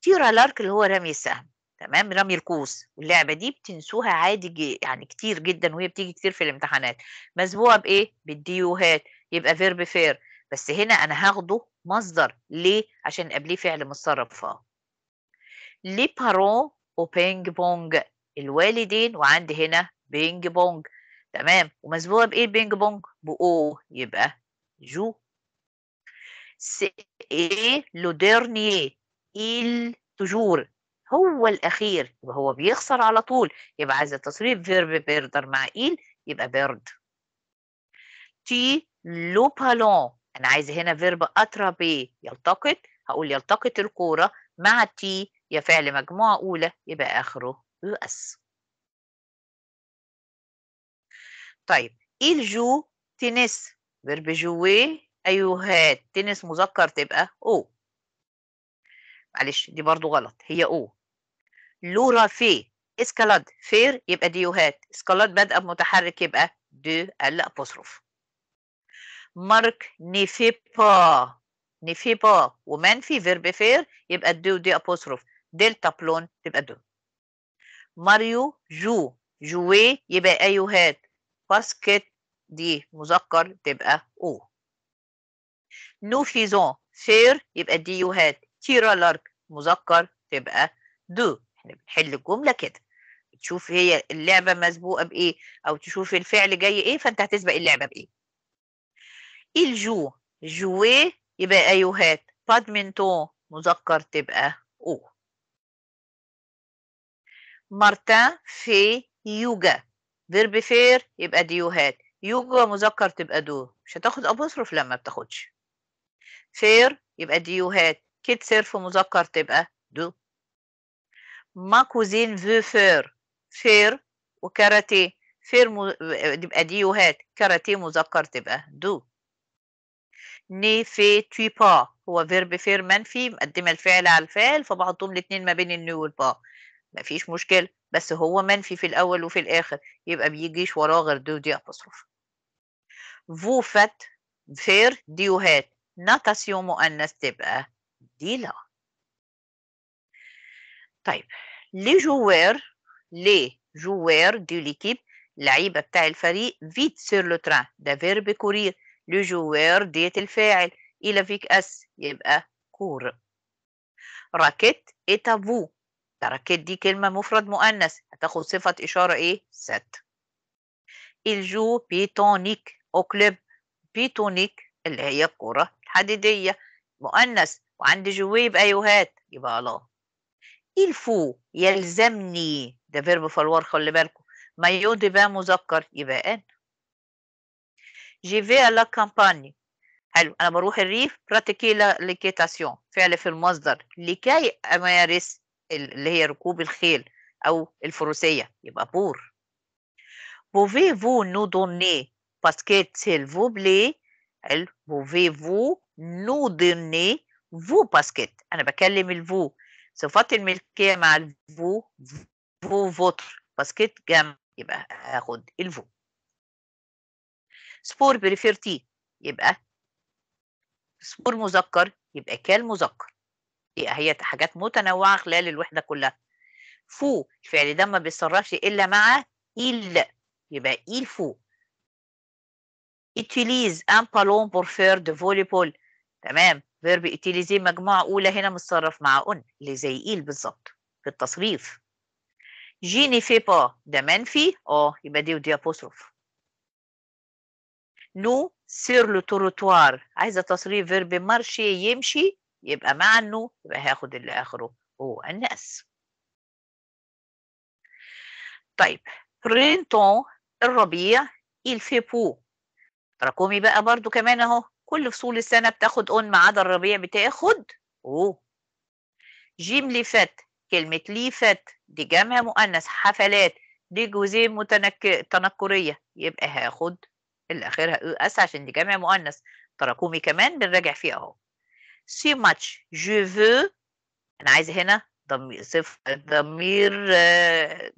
تيرا لارك اللي هو رمي السهم تمام رمي القوس واللعبه دي بتنسوها عادي جي يعني كتير جدا وهي بتيجي كتير في الامتحانات مسبوقه بايه بالديوهات يبقى فيرب فير بس هنا انا هاخده مصدر ليه عشان قبليه فعل متصرف فا لي بارون وبينج بونج الوالدين وعندي هنا بينج بونج تمام ومسبوقه بايه بينج بونج بو يبقى جو سي لو ديرنيي ايل توجور هو الأخير يبقى هو بيخسر على طول يبقى عايزة تصريف فيرب بيردر مع إيل يبقى بيرد تي لو بالون أنا عايزة هنا فيرب أترابي يلتقط هقول يلتقط الكورة مع تي يا فعل مجموعة أولى يبقى آخره اس طيب إيل جو تنس فيرب جوي أيوهات تنس مذكر تبقى أو معلش دي برضو غلط هي او لورا في اسكالاد فير يبقى ديوهات اسكالاد بادئه بمتحرك يبقى دو ابوستروف مارك نيفي با نيفي با ومنفي فيرب فير يبقى دو دي ابوستروف دلتا بلون تبقى دو ماريو جو جوي يبقى ايوهات باسكت دي مذكر تبقى او نوفيزون فير يبقى ديوهات تيرا لارك مذكر تبقى دو احنا بنحل الجمله كده تشوف هي اللعبه مسبوقه بايه او تشوف الفعل جاي ايه فانت هتسبق اللعبه بايه الجو جوي يبقى ايوهات بادمنتون مذكر تبقى او مارتن في يوجا فيرب فير يبقى ديوهات يوجا مذكر تبقى دو مش هتاخد أبوصرف لما بتاخدش فير يبقى ديوهات كيت صرف مذكر تبقى دو ما كوزين فو فير فير وكاراتيه فير مو... تبقى ديوهات كاراتيه مذكر تبقى دو ني في توي با هو فيرب فير منفي مقدمه الفعل على الفعل فبحطهم الاثنين ما بين الني والبا مفيش مشكله بس هو منفي في الاول وفي الاخر يبقى بيجيش وراه غير دو دي ابوستروف فو فات فير ديوهات ناتاسيون مؤنث تبقى دي لا طيب لي جوار لي جوار دو ليكيب لعيبه بتاع الفريق فيت سير لو تران ده فيرب كورير لي جوار ديت الفاعل الى فيك اس يبقى كور راكيت اتافو ده راكيت دي كلمه مفرد مؤنث هتاخد صفه اشاره ايه ست الجو بيتونيك او كلوب بيتونيك اللي هي الكره الحديديه مؤنث وعند يبقى يوهات أيوه يبقى الله إيه إلفو يلزمني ده فيرب فالوار خلي بالكم ما يودي بقى مذكر يبقى أنا جيفي لا كامباني حلو أنا بروح الريف براتيكي ليكيتاسيون فعل في المصدر لكي أمارس اللي هي ركوب الخيل أو الفروسية يبقى بور بوفي فو نو دوني باسكيت سيل فو بلي plaît pouvez-vous nous فو باسكيت انا بكلم الفو صفات الملكيه مع الفو فو فوتر باسكيت جمع يبقى هاخد الفو سبور بريفيرتي يبقى سبور مذكر يبقى كال مذكر يبقى هي حاجات متنوعه خلال الوحده كلها فو الفعل ده ما بيتصرفش الا مع إل يبقى فو faut ان بالون بور فير دو فولي بول تمام فيرب اتيليزي مجموعة أولى هنا متصرف مع أن اللي زي إيل بالظبط في التصريف جيني في با ده منفي اه يبقى دي ودي أبوستروف نو سير لو تروتوار عايزة تصريف فيرب مارشي يمشي يبقى مع النو يبقى هاخد اللي آخره هو الناس طيب برينتون الربيع إيل في بو تراكمي بقى برضو كمان اهو كل فصول السنة بتاخد أون ما عدا الربيع بتاخد أو جيم ليفات كلمة ليفات دي جمع مؤنث حفلات دي جوزين متنك... تنكرية يبقى هاخد اللي آخرها أس عشان دي جمع مؤنث تراكمي كمان بنراجع فيه أهو سي ماتش جو فو أنا عايزة هنا ضمير صف آه، ضمير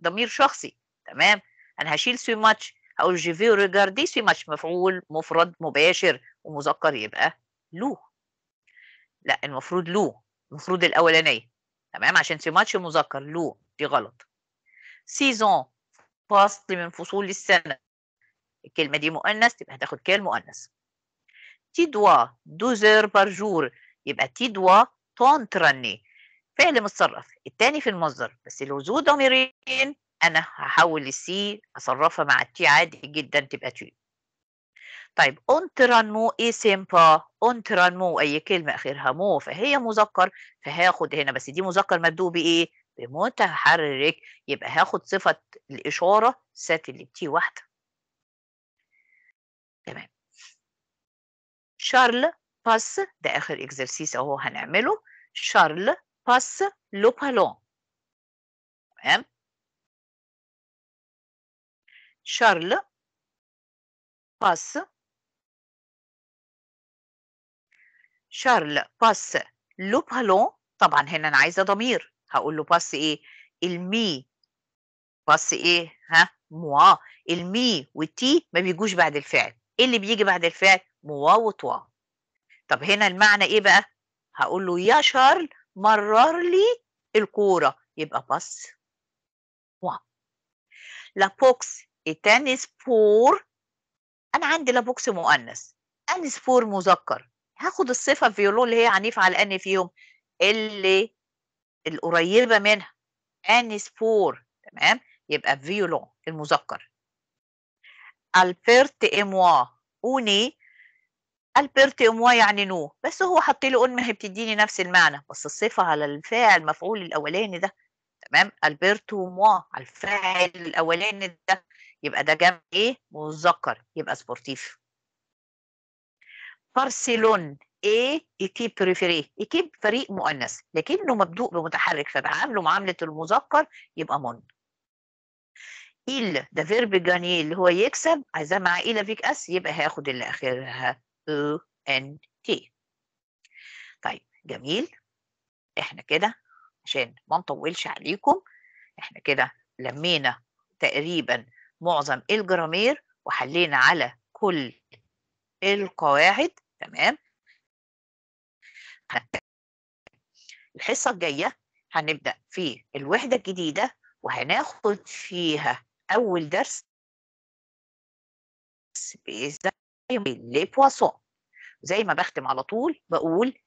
ضمير شخصي تمام أنا هشيل سي ماتش هقول جيفي ريجارديس في مش مفعول مفرد مباشر ومذكر يبقى لو لا المفروض لو المفروض الاولانيه تمام عشان سي ماتش مذكر لو دي غلط سيزون فصل من فصول السنه الكلمه دي مؤنث تبقى هتاخد كلمة مؤنث تي دوا دوزر برجور يبقى تي دوا تونتراني فعل متصرف التاني في المصدر بس لو ذو ضميرين انا هحول السي اصرفها مع التي عادي جدا تبقى تي طيب مو ايه سيمبا مو اي كلمه اخرها مو فهي مذكر فهاخد هنا بس دي مذكر مبدوء بايه بمتحرك يبقى هاخد صفه الاشاره سات اللي تي واحده تمام شارل باس ده اخر اكزرسيس اهو هنعمله شارل باس لو بالون تمام شارل باس شارل باس لو بالون طبعا هنا انا عايزه ضمير هقول له باس ايه المي باس ايه ها موا المي والتي ما بيجوش بعد الفعل ايه اللي بيجي بعد الفعل موا وتوا طب هنا المعنى ايه بقى هقول له يا شارل مرر لي الكوره يبقى باس موا لا بوكس التاني إيه، سبور انا عندي لا بوكس مؤنث انا سبور مذكر هاخد الصفه فيولو اللي هي عنيفه على ان فيهم اللي القريبه منها ان سبور تمام يبقى فيولون المذكر البرت اموا اوني البرت اموا يعني نو بس هو حط له اون ما هي بتديني نفس المعنى بس الصفه على الفاعل مفعول الاولاني ده تمام البرتو موا الفاعل الاولاني ده يبقى ده جمع ايه مذكر يبقى سبورتيف بارسيلون ايه ايكيب بريفيري ايكيب فريق مؤنث لكنه مبدوء بمتحرك فبعامله معامله المذكر يبقى مون إل ده فيرب جاني اللي هو يكسب عايزاه مع إلى إيه؟ فيك أس يبقى هياخد اللي آخرها أو إن تي طيب جميل إحنا كده عشان ما نطولش عليكم إحنا كده لمينا تقريبا معظم الجرامير وحلينا على كل القواعد تمام الحصة الجاية هنبدأ في الوحدة الجديدة وهناخد فيها أول درس لي بواسون زي ما بختم على طول بقول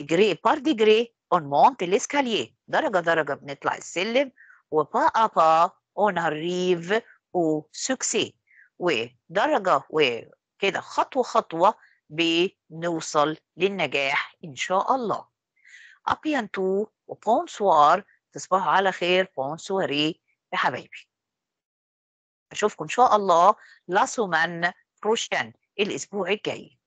جري بار دي جري اون مونت درجة درجة بنطلع السلم وبا أبا on arrive au succès ودرجة وكده خطوة خطوة بنوصل للنجاح إن شاء الله à bientôt وبونسوار تصبحوا على خير بونسواري يا حبايبي أشوفكم إن شاء الله لاسومان بروشان الأسبوع الجاي